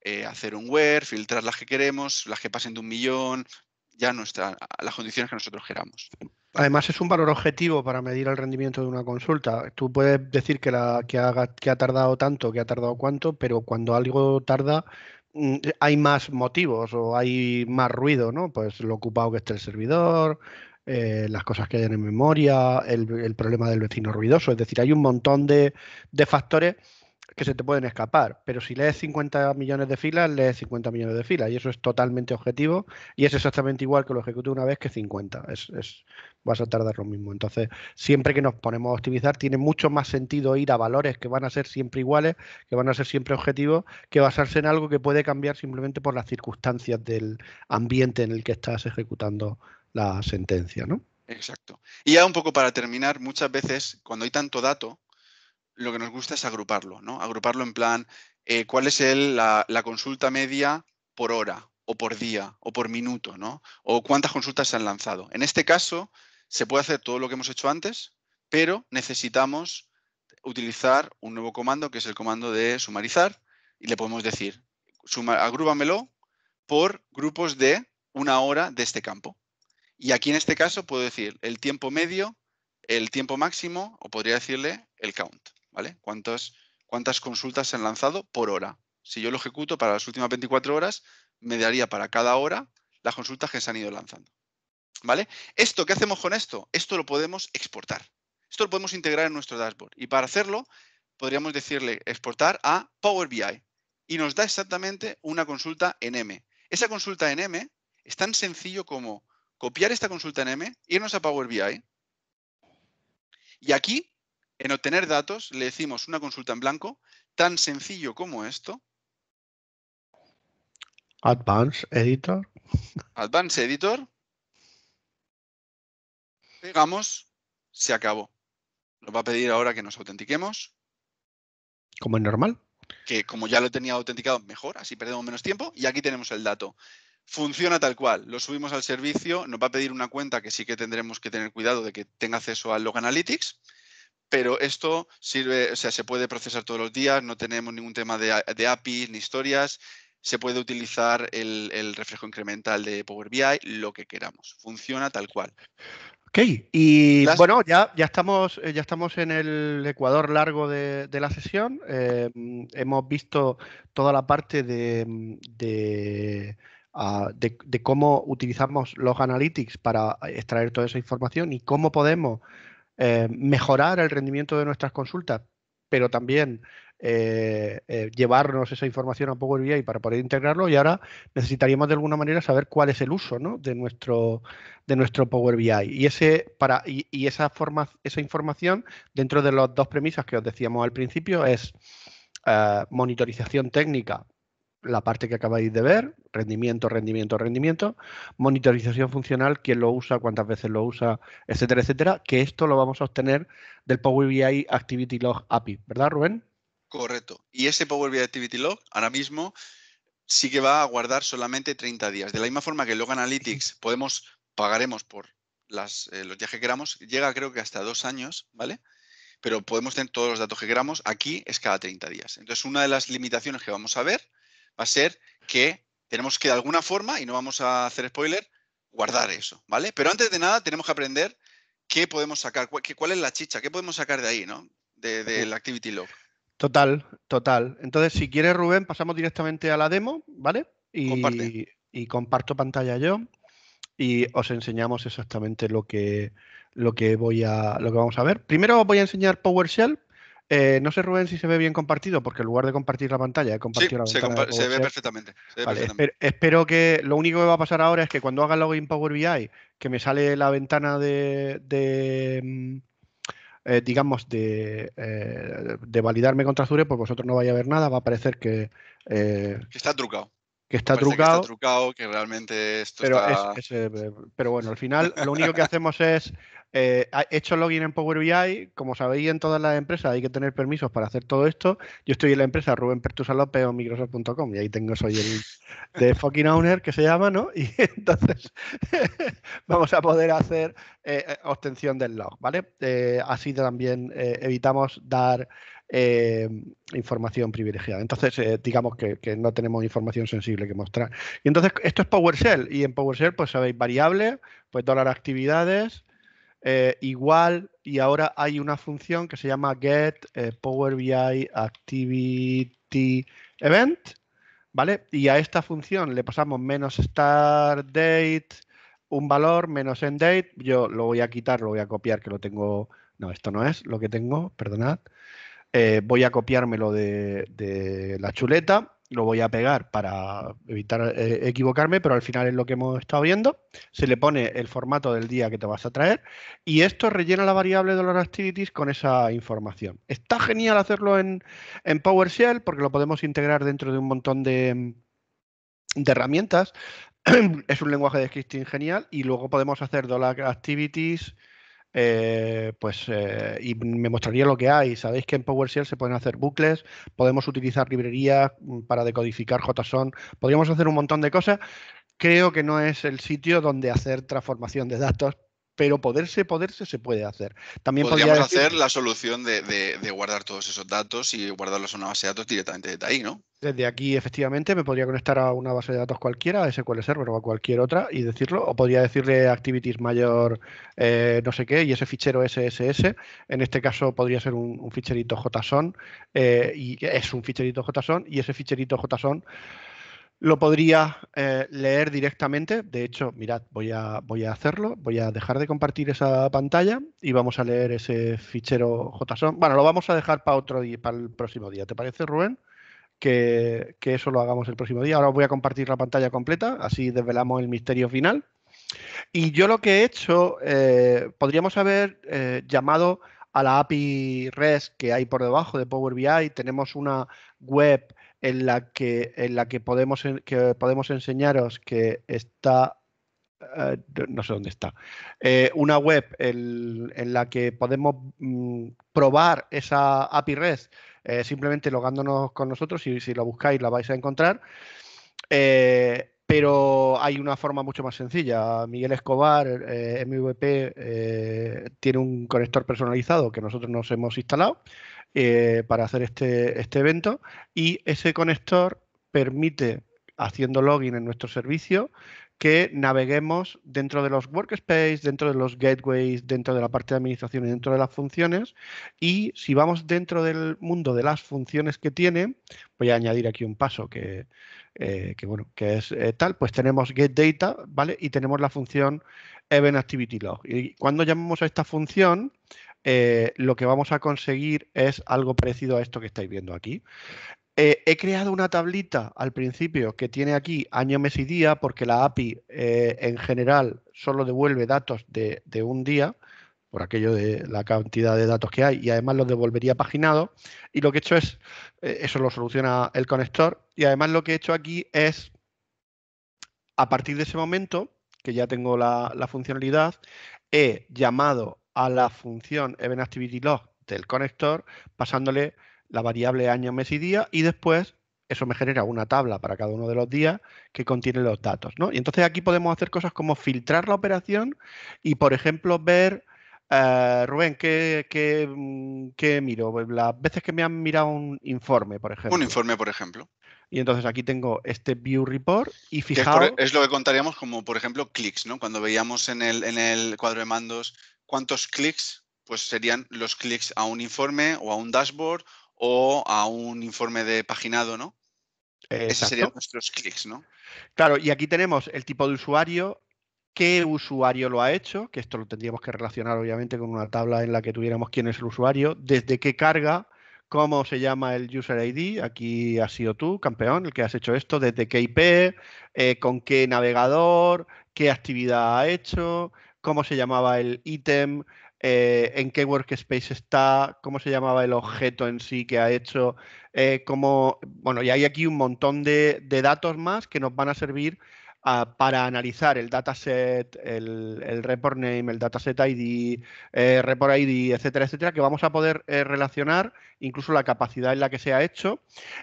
eh, hacer un where, filtrar las que queremos, las que pasen de un millón, ya nuestra, las condiciones que nosotros queramos. Además, es un valor objetivo para medir el rendimiento de una consulta. Tú puedes decir que, la, que, ha, que ha tardado tanto, que ha tardado cuánto, pero cuando algo tarda, Mm, hay más motivos o hay más ruido, ¿no? Pues lo ocupado que esté el servidor, eh, las cosas que hay en memoria, el, problema del vecino ruidoso. Es decir, hay un montón de, de factores que se te pueden escapar, pero si lees 50 millones de filas, lees 50 millones de filas y eso es totalmente objetivo y es exactamente igual que lo ejecute una vez que 50, es, vas a tardar lo mismo. Entonces, siempre que nos ponemos a optimizar, tiene mucho más sentido ir a valores que van a ser siempre iguales, que van a ser siempre objetivos, que basarse en algo que puede cambiar simplemente por las circunstancias del ambiente en el que estás ejecutando la sentencia, ¿no? Exacto. Y ya un poco para terminar, muchas veces cuando hay tanto dato, lo que nos gusta es agruparlo, ¿no? Agruparlo en plan, eh, ¿cuál es la, consulta media por hora o por día o por minuto, O cuántas consultas se han lanzado. En este caso, se puede hacer todo lo que hemos hecho antes, pero necesitamos utilizar un nuevo comando que es el comando de sumarizar y le podemos decir, suma, agrúbamelo por grupos de una hora de este campo. Y aquí en este caso puedo decir el tiempo medio, el tiempo máximo o podría decirle el count. ¿vale? ¿Cuántas, consultas se han lanzado por hora? Si yo lo ejecuto para las últimas 24 horas, me daría para cada hora las consultas que se han ido lanzando. ¿Vale? Esto, ¿qué hacemos con esto? Esto lo podemos exportar. Esto lo podemos integrar en nuestro dashboard. Y para hacerlo, podríamos decirle exportar a Power BI. Y nos da exactamente una consulta en M. Esa consulta en M es tan sencillo como copiar esta consulta en M, irnos a Power BI. Y aquí en obtener datos le decimos una consulta en blanco, tan sencillo como esto. Advanced Editor. Advanced Editor. Pegamos, se acabó. Nos va a pedir ahora que nos autentiquemos. Como es normal. Que como ya lo tenía autenticado, mejor, así perdemos menos tiempo. Y aquí tenemos el dato. Funciona tal cual. Lo subimos al servicio, nos va a pedir una cuenta que sí que tendremos que tener cuidado de que tenga acceso al Log Analytics pero esto sirve, o sea, se puede procesar todos los días, no tenemos ningún tema de, API ni historias, se puede utilizar el, reflejo incremental de Power BI, lo que queramos, funciona tal cual. Ok, y bueno, ya, ya, estamos, eh, ya estamos en el ecuador largo de, la sesión. Eh, hemos visto toda la parte mm, ah, de, de, cómo utilizamos los analytics para extraer toda esa información y cómo podemos eh, mejorar el rendimiento de nuestras consultas, pero también eh, eh, llevarnos esa información a Power BI para poder integrarlo y ahora necesitaríamos de alguna manera saber cuál es el uso de, nuestro, de nuestro Power BI y, ese, para, y, esa, forma, esa información dentro de las dos premisas que os decíamos al principio es monitorización técnica la parte que acabáis de ver, rendimiento, rendimiento, rendimiento, monitorización funcional, quién lo usa, cuántas veces lo usa, etcétera, etcétera, que esto lo vamos a obtener del Power BI Activity Log API, ¿verdad, Rubén? Correcto. Y ese Power BI Activity Log ahora mismo sí que va a guardar solamente 30 días. De la misma forma que Log Analytics podemos, pagaremos por las, eh, los días que queramos, llega creo que hasta dos años, ¿vale? Pero podemos tener todos los datos que queramos, aquí es cada 30 días. Entonces, una de las limitaciones que vamos a ver va a ser que tenemos que de alguna forma, y no vamos a hacer spoiler, guardar eso, ¿vale? Pero antes de nada tenemos que aprender qué podemos sacar, cuál, cuál es la chicha, qué podemos sacar de ahí, ¿no? Del Activity Log. Total, total. Entonces, si quieres, Rubén, pasamos directamente a la demo, ¿vale? Y, comparto pantalla yo y os enseñamos exactamente lo que, lo que voy a lo que vamos a ver. Primero os voy a enseñar PowerShell, eh, no sé, Rubén, si se ve bien compartido, porque en lugar de compartir la pantalla, he compartido la pantalla. Se, ve perfectamente. espero que lo único que va a pasar ahora es que cuando haga login Power BI, que me sale la ventana de, mm, eh, digamos, de, eh, de, validarme contra Azure, pues vosotros no vais a ver nada, va a parecer que... que está trucado. Que está trucado. Que está que realmente esto está... pero bueno, al final lo único que hacemos es he eh, hecho login en Power BI, como sabéis, en todas las empresas hay que tener permisos para hacer todo esto. Yo estoy en la empresa Rubén Pertusa López o Microsoft.com y ahí tengo, soy el de fucking owner que se llama, ¿no? Y entonces vamos a poder hacer eh, eh, obtención del log, ¿vale? así también evitamos dar información privilegiada. Entonces, digamos que, no tenemos información sensible que mostrar. Y entonces, esto es PowerShell. Y en PowerShell, pues sabéis, variables, pues dólar actividades, eh, igual y ahora hay una función que se llama get eh, Power BI Activity Event, ¿vale? Y a esta función le pasamos menos start date, un valor, menos end date. Yo lo voy a quitar, lo voy a copiar, que lo tengo... No, esto no es lo que tengo, perdonad. Eh, voy a copiármelo de, de la chuleta lo voy a pegar para evitar eh, equivocarme, pero al final es lo que hemos estado viendo. Se le pone el formato del día que te vas a traer y esto rellena la variable de activities con esa información. Está genial hacerlo en, en PowerShell porque lo podemos integrar dentro de un montón de, de herramientas. es un lenguaje de scripting genial y luego podemos hacer dollar activities eh, pues eh, y me mostraría lo que hay. Sabéis que en PowerShell se pueden hacer bucles, podemos utilizar librerías mm, para decodificar JSON, podríamos hacer un montón de cosas. Creo que no es el sitio donde hacer transformación de datos pero poderse, poderse se puede hacer. También podríamos podría hacer la solución de, guardar todos esos datos y guardarlos en una base de datos directamente desde ahí, ¿no? Desde aquí, efectivamente, me podría conectar a una base de datos cualquiera, a SQL Server o a cualquier otra, y decirlo. O podría decirle Activities Mayor eh, no sé qué, y ese fichero SSS, en este caso podría ser un, ficherito JSON, eh, y es un ficherito JSON, y ese ficherito JSON lo podría eh, leer directamente. De hecho, mirad, voy a, voy a hacerlo. Voy a dejar de compartir esa pantalla y vamos a leer ese fichero JSON. Bueno, lo vamos a dejar para otro día, para el próximo día. ¿Te parece, Rubén? Que, eso lo hagamos el próximo día. Ahora voy a compartir la pantalla completa, así desvelamos el misterio final. Y yo lo que he hecho, eh, podríamos haber eh, llamado a la API REST que hay por debajo de Power BI. Tenemos una web en la que, en la que, podemos, que podemos enseñaros que está eh, no sé dónde está, eh, una web en la que podemos mm, probar esa API red eh, simplemente logándonos con nosotros y si la buscáis la vais a encontrar pero hay una forma mucho más sencilla. Miguel Escobar, eh, MVP, eh, tiene un conector personalizado que nosotros nos hemos instalado eh, para hacer este, este evento y ese conector permite, haciendo login en nuestro servicio, que naveguemos dentro de los workspace, dentro de los gateways, dentro de la parte de administración y dentro de las funciones. Y si vamos dentro del mundo de las funciones que tiene, voy a añadir aquí un paso que, eh, bueno, que es eh, tal, pues tenemos getData, ¿vale? Y tenemos la función eventActivityLog. Y cuando llamamos a esta función, eh, lo que vamos a conseguir es algo parecido a esto que estáis viendo aquí. Eh, he creado una tablita al principio que tiene aquí año, mes y día, porque la API eh, en general solo devuelve datos de, un día, por aquello de la cantidad de datos que hay, y además los devolvería paginado. Y lo que he hecho es, eh, eso lo soluciona el conector, y además lo que he hecho aquí es, a partir de ese momento, que ya tengo la, la funcionalidad, he llamado a la función EventActivityLog del conector pasándole la variable año, mes y día, y después eso me genera una tabla para cada uno de los días que contiene los datos. ¿no? Y entonces aquí podemos hacer cosas como filtrar la operación y, por ejemplo, ver, eh, Rubén, mm, ¿qué, miro? Las veces que me han mirado un informe, por ejemplo. Un informe, por ejemplo. Y entonces aquí tengo este View Report y fijaos... Es, es, lo que contaríamos como, por ejemplo, clics, ¿no? Cuando veíamos en el, en el cuadro de mandos cuántos clics, pues serían los clics a un informe o a un dashboard o a un informe de paginado, ¿no? Esos serían nuestros clics, ¿no? Claro, y aquí tenemos el tipo de usuario, qué usuario lo ha hecho, que esto lo tendríamos que relacionar obviamente con una tabla en la que tuviéramos quién es el usuario, desde qué carga, cómo se llama el user ID, aquí has sido tú, campeón, el que has hecho esto, desde qué IP, eh, con qué navegador, qué actividad ha hecho, cómo se llamaba el ítem, eh, en qué workspace está, cómo se llamaba el objeto en sí que ha hecho, eh, bueno, y hay aquí un montón de datos más que nos van a servir para analizar el dataset, el, report name, el dataset ID, eh, report ID, etcétera, etcétera, que vamos a poder eh, relacionar incluso la capacidad en la que se ha hecho.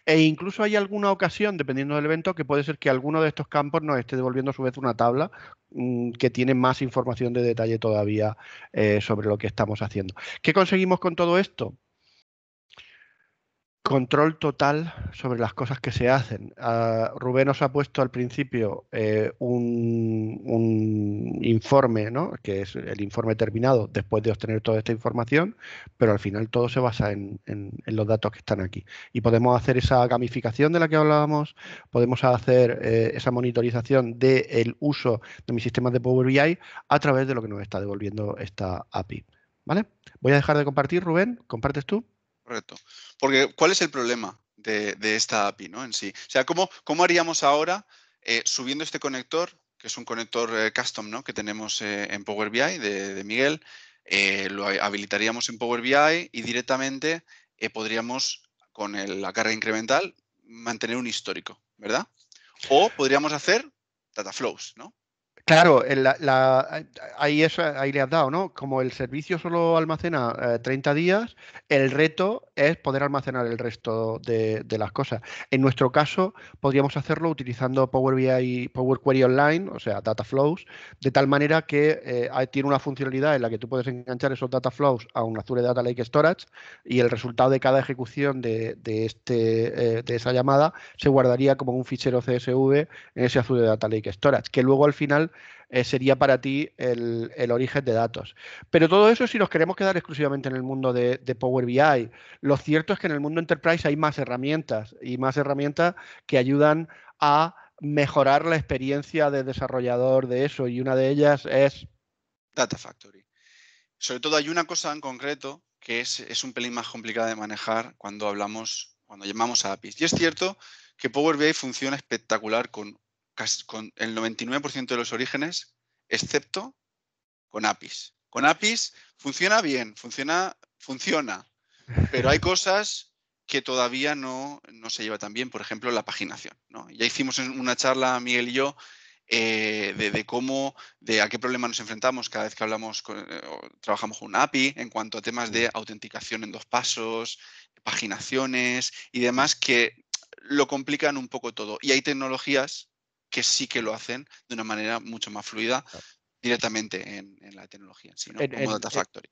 E incluso hay alguna ocasión, dependiendo del evento, que puede ser que alguno de estos campos nos esté devolviendo a su vez una tabla mm, que tiene más información de detalle todavía eh, sobre lo que estamos haciendo. ¿Qué conseguimos con todo esto? control total sobre las cosas que se hacen. Ah, Rubén os ha puesto al principio eh, un, informe, ¿no? que es el informe terminado después de obtener toda esta información, pero al final todo se basa en, los datos que están aquí. Y podemos hacer esa gamificación de la que hablábamos, podemos hacer eh, esa monitorización del uso de mis sistemas de Power BI a través de lo que nos está devolviendo esta API. ¿Vale? Voy a dejar de compartir, Rubén, ¿compartes tú? Correcto. Porque, ¿cuál es el problema de, esta API en sí? O sea, ¿cómo, cómo haríamos ahora eh, subiendo este conector, que es un conector eh, custom ¿no? que tenemos eh, en Power BI de, Miguel? lo habilitaríamos en Power BI y directamente podríamos, con la carga incremental, mantener un histórico, ¿verdad? O podríamos hacer data flows, ¿no? Claro, la, ahí, le has dado, ¿no? Como el servicio solo almacena 30 eh, días, el reto es poder almacenar el resto de, las cosas. En nuestro caso, podríamos hacerlo utilizando Power BI, Power Query Online, o sea, Data Flows, de tal manera que eh, tiene una funcionalidad en la que tú puedes enganchar esos Data Flows a un Azure Data Lake Storage y el resultado de cada ejecución de, este, eh, de esa llamada se guardaría como un fichero CSV en ese Azure Data Lake Storage, que luego al final eh, sería para ti el, origen de datos. Pero todo eso si nos queremos quedar exclusivamente en el mundo de, Power BI. Lo cierto es que en el mundo enterprise hay más herramientas y más herramientas que ayudan a mejorar la experiencia de desarrollador de eso y una de ellas es Data Factory. Sobre todo hay una cosa en concreto que es, es un pelín más complicada de manejar cuando hablamos, cuando llamamos a APIs. Y es cierto que Power BI funciona espectacular con con el 99% de los orígenes, excepto con APIs. Con APIs funciona bien, funciona, funciona, pero hay cosas que todavía no, se lleva tan bien, por ejemplo, la paginación. Ya hicimos una charla, Miguel y yo, eh, de, cómo, de a qué problema nos enfrentamos cada vez que hablamos, eh, trabajamos con un API en cuanto a temas de mm. autenticación en dos pasos, paginaciones y demás que lo complican un poco todo. Y hay tecnologías que sí que lo hacen de una manera mucho más fluida directamente en, la tecnología, sino como Data Factory.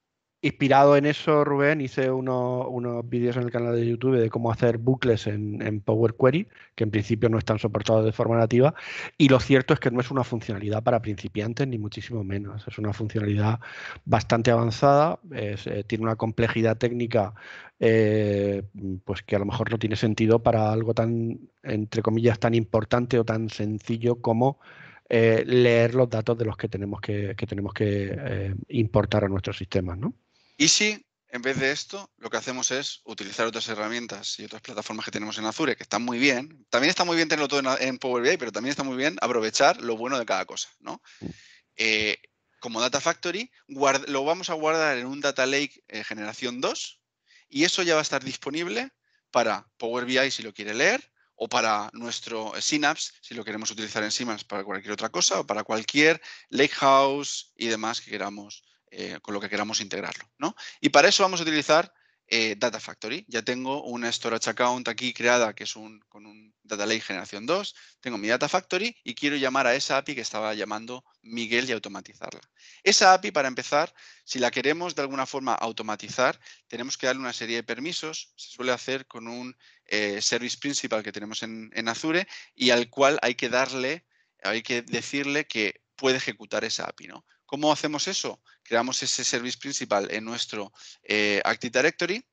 Inspirado en eso, Rubén, hice unos, vídeos en el canal de YouTube de cómo hacer bucles en, Power Query, que en principio no están soportados de forma nativa. Y lo cierto es que no es una funcionalidad para principiantes, ni muchísimo menos. Es una funcionalidad bastante avanzada, eh, tiene una complejidad técnica eh, pues que a lo mejor no tiene sentido para algo tan, entre comillas, tan importante o tan sencillo como eh, leer los datos de los que tenemos que, tenemos que importar a nuestros sistemas, ¿no? Y si en vez de esto lo que hacemos es utilizar otras herramientas y otras plataformas que tenemos en Azure, que están muy bien, también está muy bien tenerlo todo en, Power BI, pero también está muy bien aprovechar lo bueno de cada cosa, ¿no? Mm. Eh, como Data Factory, lo vamos a guardar en un Data Lake eh, generación 2 y eso ya va a estar disponible para Power BI si lo quiere leer, o para nuestro eh, Synapse, si lo queremos utilizar en Synapse para cualquier otra cosa, o para cualquier Lakehouse y demás que queramos eh, con lo que queramos integrarlo. ¿no? Y para eso vamos a utilizar eh, Data Factory. Ya tengo una storage account aquí creada que es un, con un Data Lake generación 2. Tengo mi Data Factory y quiero llamar a esa API que estaba llamando Miguel y automatizarla. Esa API, para empezar, si la queremos de alguna forma automatizar, tenemos que darle una serie de permisos. Se suele hacer con un eh, Service Principal que tenemos en, en Azure y al cual hay que darle, hay que decirle que puede ejecutar esa API. ¿no? ¿Cómo hacemos eso? Creamos ese service principal en nuestro eh, Active Directory,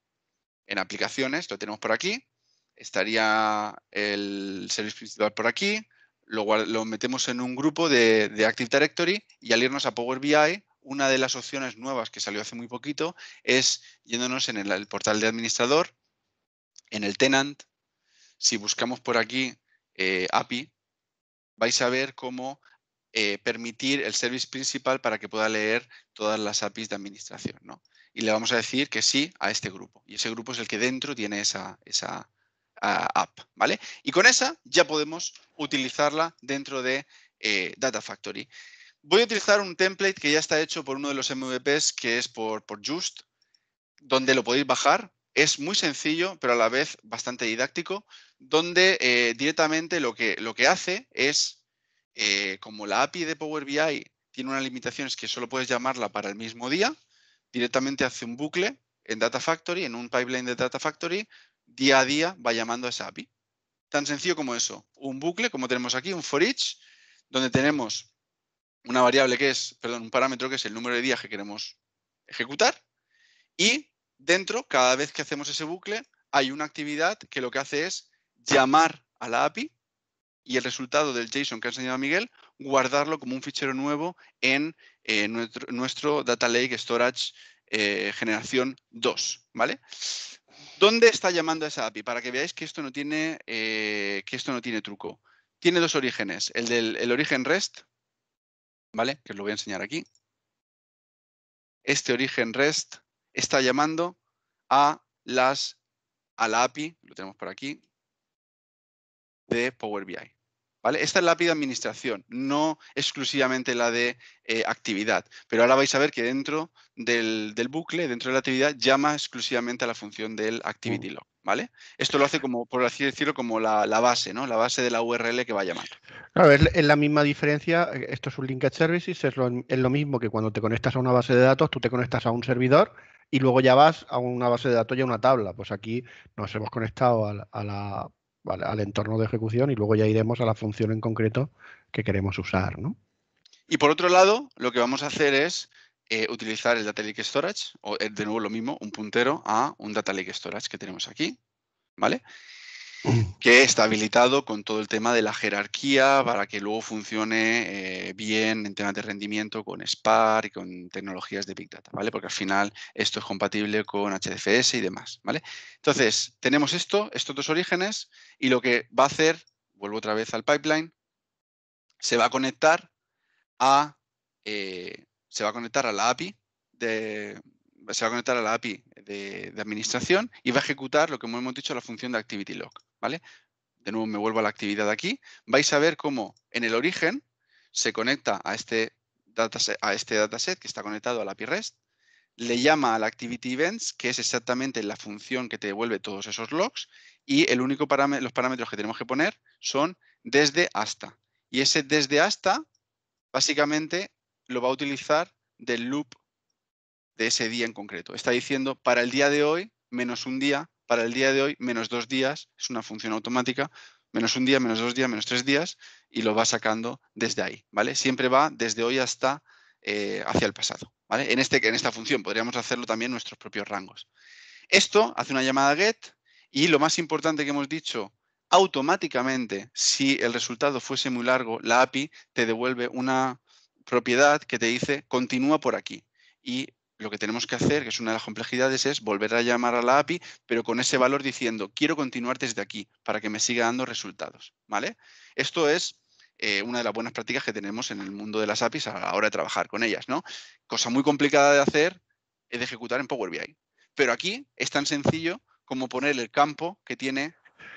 en aplicaciones, lo tenemos por aquí, estaría el service principal por aquí, lo, lo metemos en un grupo de, Active Directory y al irnos a Power BI, una de las opciones nuevas que salió hace muy poquito es yéndonos en el, portal de administrador, en el tenant, si buscamos por aquí eh, API, vais a ver cómo eh, permitir el service principal para que pueda leer todas las APIs de administración. ¿no? Y le vamos a decir que sí a este grupo. Y ese grupo es el que dentro tiene esa, esa ah, app. ¿vale? Y con esa ya podemos utilizarla dentro de eh, Data Factory. Voy a utilizar un template que ya está hecho por uno de los MVPs, que es por, por Just, donde lo podéis bajar. Es muy sencillo, pero a la vez bastante didáctico, donde eh, directamente lo que, lo que hace es eh, como la API de Power BI tiene unas limitaciones que solo puedes llamarla para el mismo día, directamente hace un bucle en Data Factory, en un pipeline de Data Factory, día a día va llamando a esa API. Tan sencillo como eso. Un bucle, como tenemos aquí, un for each, donde tenemos una variable que es, perdón, un parámetro que es el número de días que queremos ejecutar y dentro, cada vez que hacemos ese bucle, hay una actividad que lo que hace es llamar a la API y el resultado del JSON que ha enseñado Miguel, guardarlo como un fichero nuevo en eh, nuestro, Data Lake Storage eh, generación 2, ¿vale? ¿Dónde está llamando esa API? Para que veáis que esto no tiene, eh, que esto no tiene truco. Tiene dos orígenes, el del el origen REST, ¿vale? Que os lo voy a enseñar aquí. Este origen REST está llamando a las a la API, lo tenemos por aquí, de Power BI. ¿Vale? Esta es la API de administración, no exclusivamente la de eh, actividad. Pero ahora vais a ver que dentro del, bucle, dentro de la actividad, llama exclusivamente a la función del activity mm. log. ¿Vale? Esto lo hace como, por así decirlo, como la, base, ¿no? La base de la URL que va a llamar. Claro, es, la misma diferencia. Eh, esto es un linked services, es lo, mismo que cuando te conectas a una base de datos, tú te conectas a un servidor y luego ya vas a una base de datos y a una tabla. Pues aquí nos hemos conectado a la al, entorno de ejecución y luego ya iremos a la función en concreto que queremos usar. ¿no? Y por otro lado, lo que vamos a hacer es eh, utilizar el Data Lake Storage, o eh, de nuevo lo mismo, un puntero a un Data Lake Storage que tenemos aquí. ¿Vale? que está habilitado con todo el tema de la jerarquía para que luego funcione eh, bien en temas de rendimiento con SPAR y con tecnologías de Big Data, ¿vale? Porque al final esto es compatible con HDFS y demás, ¿vale? Entonces, tenemos esto, estos dos orígenes y lo que va a hacer, vuelvo otra vez al pipeline, se va a conectar a, eh, se va a conectar a la API de, se va a conectar a la API de, de, administración y va a ejecutar lo que hemos dicho, la función de activity log. ¿vale? De nuevo me vuelvo a la actividad aquí. Vais a ver cómo en el origen se conecta a este dataset, a este dataset que está conectado a la API REST, le llama al activity events, que es exactamente la función que te devuelve todos esos logs, y el único los parámetros que tenemos que poner son desde hasta. Y ese desde hasta, básicamente, lo va a utilizar del loop de ese día en concreto. Está diciendo, para el día de hoy, menos un día, para el día de hoy, menos dos días, es una función automática, menos un día, menos dos días, menos tres días, y lo va sacando desde ahí, ¿vale? Siempre va desde hoy hasta eh, hacia el pasado, ¿vale? En, este, en esta función podríamos hacerlo también nuestros propios rangos. Esto hace una llamada get y lo más importante que hemos dicho, automáticamente, si el resultado fuese muy largo, la API te devuelve una propiedad que te dice continúa por aquí y lo que tenemos que hacer, que es una de las complejidades, es volver a llamar a la API, pero con ese valor diciendo, quiero continuar desde aquí para que me siga dando resultados. ¿vale? Esto es eh, una de las buenas prácticas que tenemos en el mundo de las APIs a la hora de trabajar con ellas. ¿no? Cosa muy complicada de hacer es de ejecutar en Power BI. Pero aquí es tan sencillo como poner el campo que tiene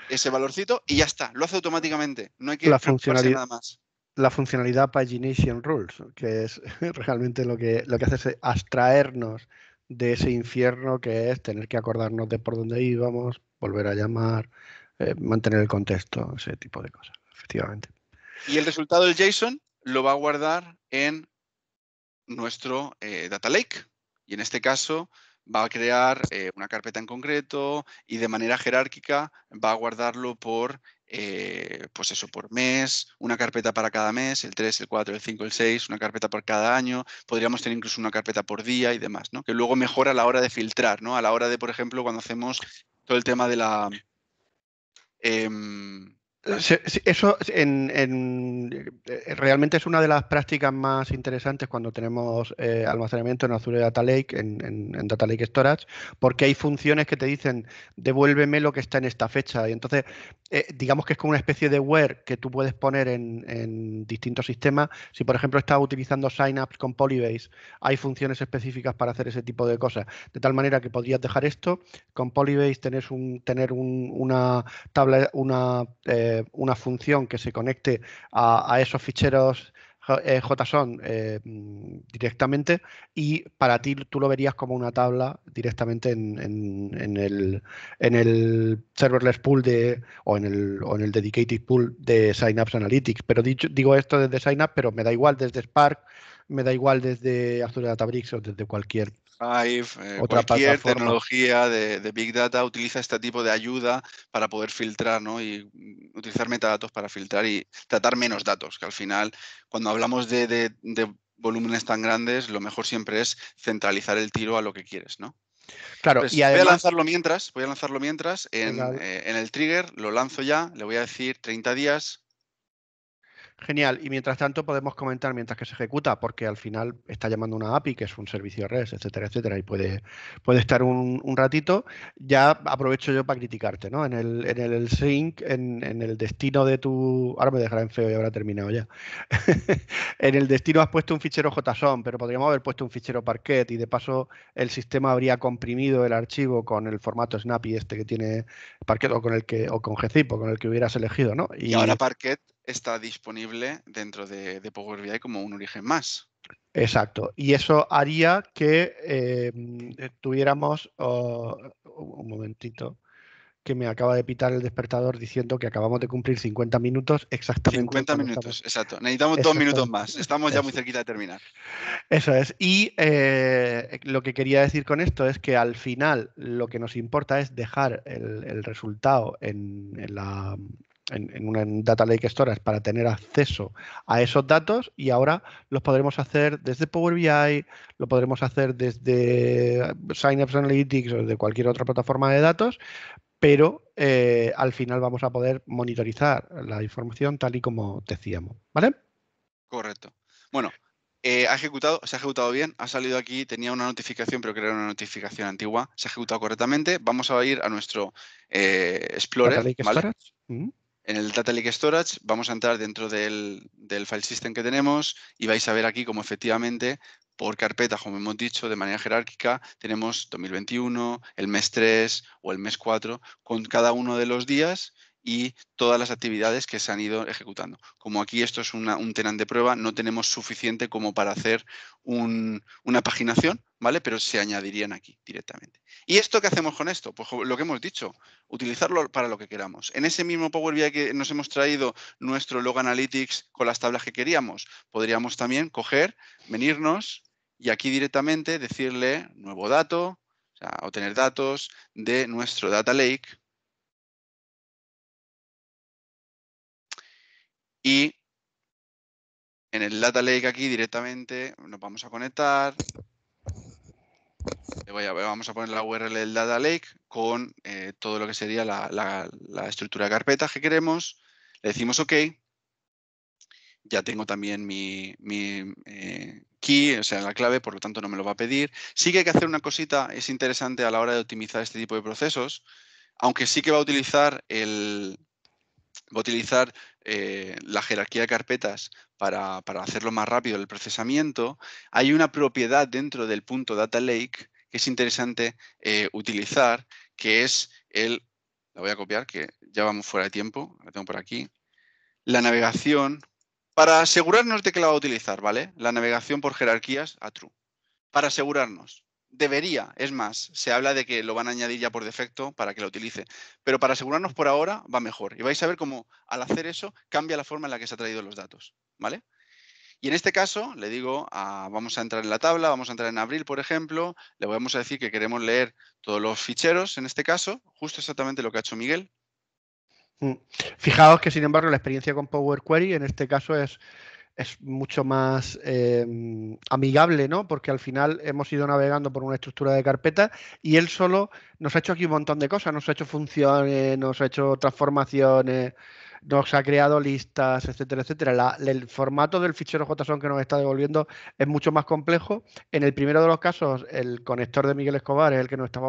ese valorcito y ya está, lo hace automáticamente. No hay que hacer nada más la funcionalidad Pagination Rules, que es realmente lo que, lo que hace es abstraernos de ese infierno que es tener que acordarnos de por dónde íbamos, volver a llamar, eh, mantener el contexto, ese tipo de cosas, efectivamente. Y el resultado del JSON lo va a guardar en nuestro eh, Data Lake. Y en este caso va a crear eh, una carpeta en concreto y de manera jerárquica va a guardarlo por eh, pues eso, por mes, una carpeta para cada mes, el 3, el 4, el 5, el 6, una carpeta por cada año, podríamos tener incluso una carpeta por día y demás, ¿no? Que luego mejora a la hora de filtrar, ¿no? A la hora de, por ejemplo, cuando hacemos todo el tema de la... Em, eso en, eh, realmente es una de las prácticas más interesantes cuando tenemos eh, almacenamiento en Azure Data Lake, en, Data Lake Storage, porque hay funciones que te dicen devuélveme lo que está en esta fecha. Y entonces, eh, digamos que es como una especie de where que tú puedes poner en, distintos sistemas. Si, por ejemplo, estás utilizando Synapse con Polybase, hay funciones específicas para hacer ese tipo de cosas. De tal manera que podrías dejar esto, con Polybase un, tener una tabla, una una función que se conecte a, esos ficheros JSON eh, eh, mm, directamente y para ti tú lo verías como una tabla directamente en, en, el, en el serverless pool de, o, en el, o en el dedicated pool de Synapse Analytics. Pero dicho, digo esto desde Synapse, pero me da igual desde Spark, me da igual desde Azure Databricks o desde cualquier eh, cualquier tecnología de, Big Data utiliza este tipo de ayuda para poder filtrar ¿no? y mm, utilizar metadatos para filtrar y tratar menos datos, que al final cuando hablamos de, volúmenes tan grandes, lo mejor siempre es centralizar el tiro a lo que quieres, ¿no? Claro, pues voy a lanzarlo mientras, voy a lanzarlo mientras en, eh, en, el trigger, lo lanzo ya, le voy a decir 30 días, Genial. Y mientras tanto podemos comentar mientras que se ejecuta, porque al final está llamando una API, que es un servicio REST, etcétera, etcétera, y puede, puede estar un, ratito. Ya aprovecho yo para criticarte, ¿no? En el, en el sync, en, el destino de tu... Ahora me dejará en feo y habrá terminado ya. en el destino has puesto un fichero JSON, pero podríamos haber puesto un fichero Parquet y de paso el sistema habría comprimido el archivo con el formato Snappy este que tiene Parquet o con el que o con GZIP o con el que hubieras elegido, ¿no? y ahora Parquet está disponible dentro de, Power BI como un origen más. Exacto. Y eso haría que eh, tuviéramos. Oh, un momentito. Que me acaba de pitar el despertador diciendo que acabamos de cumplir 50 minutos exactamente. 50 minutos, exacto. Necesitamos dos minutos más. Estamos ya muy cerquita de terminar. Eso es. Y eh, lo que quería decir con esto es que al final lo que nos importa es dejar el, resultado en, la, en, una Data Lake Storage para tener acceso a esos datos y ahora los podremos hacer desde Power BI, lo podremos hacer desde Synapse Analytics o de cualquier otra plataforma de datos, pero eh, al final vamos a poder monitorizar la información tal y como decíamos, ¿vale? Correcto. Bueno, eh, ha ejecutado, se ha ejecutado bien, ha salido aquí, tenía una notificación, pero que era una notificación antigua, se ha ejecutado correctamente. Vamos a ir a nuestro eh, Explorer, ¿vale? En el Data Lake Storage vamos a entrar dentro del, file system que tenemos y vais a ver aquí como efectivamente por carpeta, como hemos dicho, de manera jerárquica, tenemos 2021, el mes 3 o el mes 4, con cada uno de los días y todas las actividades que se han ido ejecutando. Como aquí esto es un tenant de prueba, no tenemos suficiente como para hacer un, una paginación, ¿vale? Pero se añadirían aquí directamente. ¿Y esto qué hacemos con esto? Pues lo que hemos dicho, utilizarlo para lo que queramos. En ese mismo Power BI que nos hemos traído nuestro log analytics con las tablas que queríamos, podríamos también coger, venirnos y aquí directamente decirle nuevo dato, o, sea, obtener datos de nuestro data lake. Y en el data lake aquí directamente nos vamos a conectar, eh, vamos a poner la URL del data lake con eh, todo lo que sería la, estructura de carpeta que queremos. Le decimos OK. Ya tengo también mi, eh, key, o sea, la clave, por lo tanto no me lo va a pedir. Sí que hay que hacer una cosita, es interesante a la hora de optimizar este tipo de procesos, aunque sí que va a utilizar el, a utilizar eh, la jerarquía de carpetas para, hacerlo más rápido el procesamiento. Hay una propiedad dentro del punto data lake que es interesante eh, utilizar, que es el, la voy a copiar que ya vamos fuera de tiempo, la tengo por aquí, la navegación, para asegurarnos de que la va a utilizar, ¿vale? La navegación por jerarquías a true, para asegurarnos. Debería, es más, se habla de que lo van a añadir ya por defecto para que lo utilice, pero para asegurarnos por ahora va mejor. Y vais a ver cómo al hacer eso cambia la forma en la que se ha traído los datos, ¿vale? Y en este caso le digo, vamos a entrar en la tabla, vamos a entrar en abril, por ejemplo, le vamos a decir que queremos leer todos los ficheros, en este caso, justo exactamente lo que ha hecho Miguel. Mm. Fijaos que, sin embargo, la experiencia con Power Query en este caso es es mucho más em, amigable, ¿no? Porque al final hemos ido navegando por una estructura de carpeta y él solo nos ha hecho aquí un montón de cosas, nos ha hecho funciones, nos ha hecho transformaciones, nos ha creado listas, etcétera, etcétera. el formato del fichero JSON que nos está devolviendo es mucho más complejo. En el primero de los casos, el conector de Miguel Escobar es el que nos estaba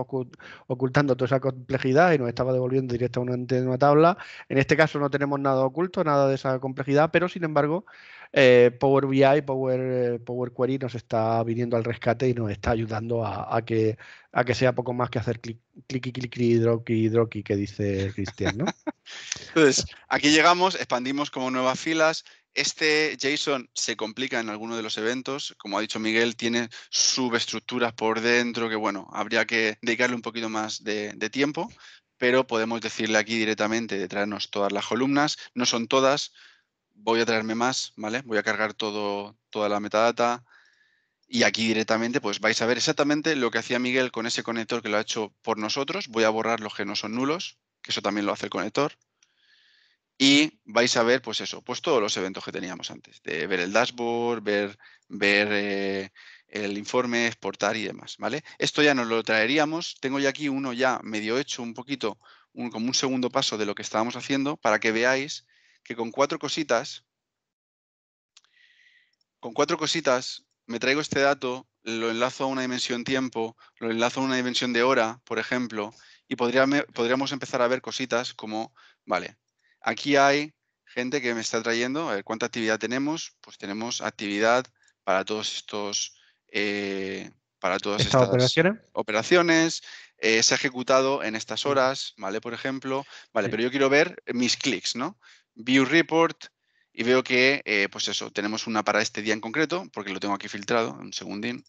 ocultando toda esa complejidad y nos estaba devolviendo directamente en una tabla. En este caso no tenemos nada oculto, nada de esa complejidad, pero sin embargo eh, Power BI, Power, eh, Power Query nos está viniendo al rescate y nos está ayudando a, que, sea poco más que hacer clic, clic, clic, clic, drop y que dice Cristian, ¿no? Entonces, aquí llegamos, expandimos como nuevas filas. Este JSON se complica en alguno de los eventos. Como ha dicho Miguel, tiene subestructuras por dentro que, bueno, habría que dedicarle un poquito más de, de tiempo, pero podemos decirle aquí directamente de traernos todas las columnas. No son todas, voy a traerme más, ¿vale? Voy a cargar todo, toda la metadata y aquí directamente pues vais a ver exactamente lo que hacía Miguel con ese conector que lo ha hecho por nosotros. Voy a borrar los que no son nulos, que eso también lo hace el conector. Y vais a ver, pues eso, pues todos los eventos que teníamos antes, de ver el dashboard, ver, ver eh, el informe, exportar y demás, ¿vale? Esto ya nos lo traeríamos. Tengo ya aquí uno ya medio hecho, un poquito, como un segundo paso de lo que estábamos haciendo, para que veáis que con cuatro cositas, con cuatro cositas, me traigo este dato, lo enlazo a una dimensión tiempo, lo enlazo a una dimensión de hora, por ejemplo, y podríamos, podríamos empezar a ver cositas como, vale, aquí hay gente que me está trayendo, a ver, ¿cuánta actividad tenemos? Pues tenemos actividad para todos estos... Eh, para todas estas operaciones, eh, se ha ejecutado en estas horas, ¿vale? Por ejemplo, vale, pero yo quiero ver mis clics, ¿no? View Report y veo que, eh, pues eso, tenemos una para este día en concreto, porque lo tengo aquí filtrado, un segundín.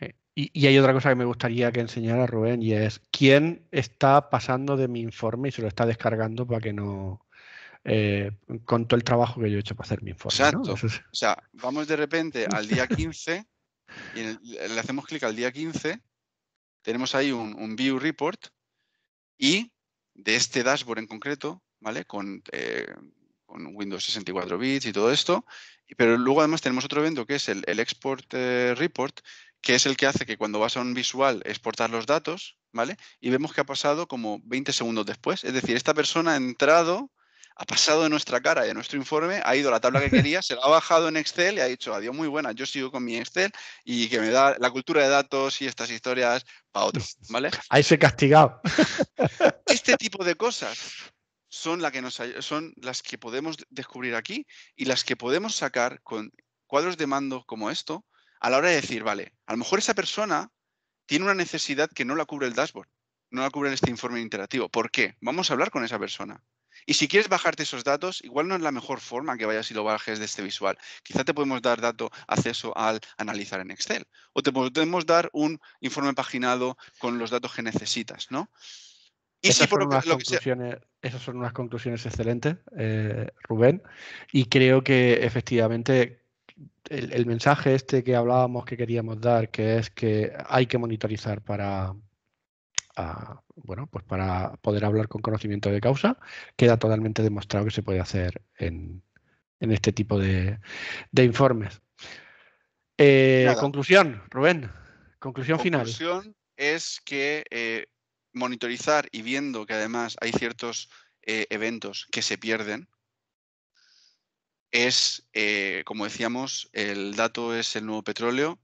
Eh, y, hay otra cosa que me gustaría que enseñara Rubén y es quién está pasando de mi informe y se lo está descargando para que no... Eh, con todo el trabajo que yo he hecho para hacer mi informe. Exacto. O sea, vamos de repente al día 15 y le hacemos clic al día 15, tenemos ahí un View Report y de este dashboard en concreto ¿vale? Con, eh, Windows 64 bits y todo esto. Pero luego además tenemos otro evento que es el, Export eh, Report, que es el que hace que cuando vas a un visual exportar los datos, ¿vale? Y vemos que ha pasado como 20 segundos después. Es decir, esta persona ha entrado, ha pasado de nuestra cara y de nuestro informe, ha ido a la tabla que quería, se la ha bajado en Excel y ha dicho, adiós, muy buena, yo sigo con mi Excel y que me da la cultura de datos y estas historias para otro, ¿vale? Ahí se castigado. Este tipo de cosas son, que nos, las que podemos descubrir aquí y las que podemos sacar con cuadros de mando como esto a la hora de decir, vale, a lo mejor esa persona tiene una necesidad que no la cubre el dashboard, no la cubre este informe interactivo. ¿Por qué? Vamos a hablar con esa persona. Y si quieres bajarte esos datos, igual no es la mejor forma que vayas y lo bajes de este visual. Quizá te podemos dar dato, acceso al analizar en Excel. O te podemos dar un informe paginado con los datos que necesitas, ¿no? esas, por son son unas conclusiones excelentes, eh, Rubén. Y creo que efectivamente el, mensaje este que hablábamos que queríamos dar, que es que hay que monitorizar para, bueno, pues para poder hablar con conocimiento de causa, queda totalmente demostrado que se puede hacer en, este tipo de, informes. Eh, conclusión, Rubén. Conclusión, conclusión final. Conclusión es que eh, monitorizar y viendo que además hay ciertos eh, eventos que se pierden, es, eh, como decíamos, el dato es el nuevo petróleo,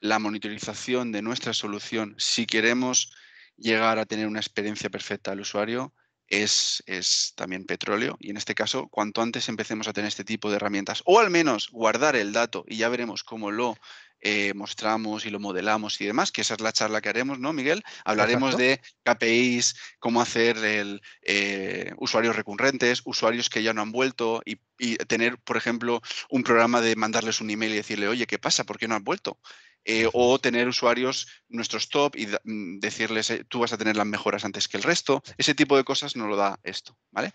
la monitorización de nuestra solución, si queremos llegar a tener una experiencia perfecta al usuario, es, es, también petróleo. Y en este caso, cuanto antes empecemos a tener este tipo de herramientas, o al menos guardar el dato y ya veremos cómo lo eh, mostramos y lo modelamos y demás, que esa es la charla que haremos, ¿no, Miguel? Hablaremos de KPIs, cómo hacer el, eh, usuarios recurrentes, usuarios que ya no han vuelto y, tener, por ejemplo, un programa de mandarles un email y decirle, oye, ¿qué pasa? ¿Por qué no han vuelto? Eh, o tener usuarios nuestros top y mm, decirles tú vas a tener las mejoras antes que el resto. Ese tipo de cosas no lo da esto, ¿vale?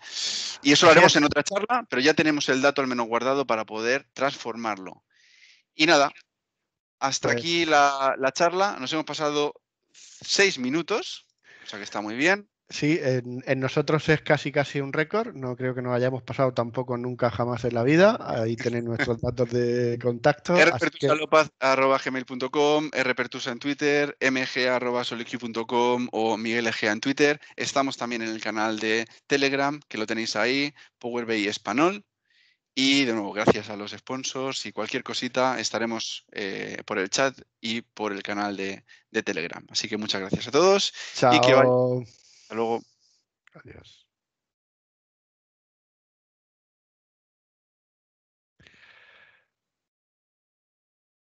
Y eso lo haremos en otra charla, pero ya tenemos el dato al menos guardado para poder transformarlo. Y nada, hasta pues aquí la, charla. Nos hemos pasado seis minutos, o sea que está muy bien. Sí, en, nosotros es casi casi un récord. No creo que nos hayamos pasado tampoco nunca jamás en la vida. Ahí tenéis nuestros datos de contacto. rpertusalopaz.gmail.com, rpertusa en Twitter, mg.soliq.com o Miguel Egea en Twitter. Estamos también en el canal de Telegram, que lo tenéis ahí, Power BI Español. Y de nuevo, gracias a los sponsors y cualquier cosita estaremos eh, por el chat y por el canal de, Telegram. Así que muchas gracias a todos. Chao. Y que Hasta luego. Adiós.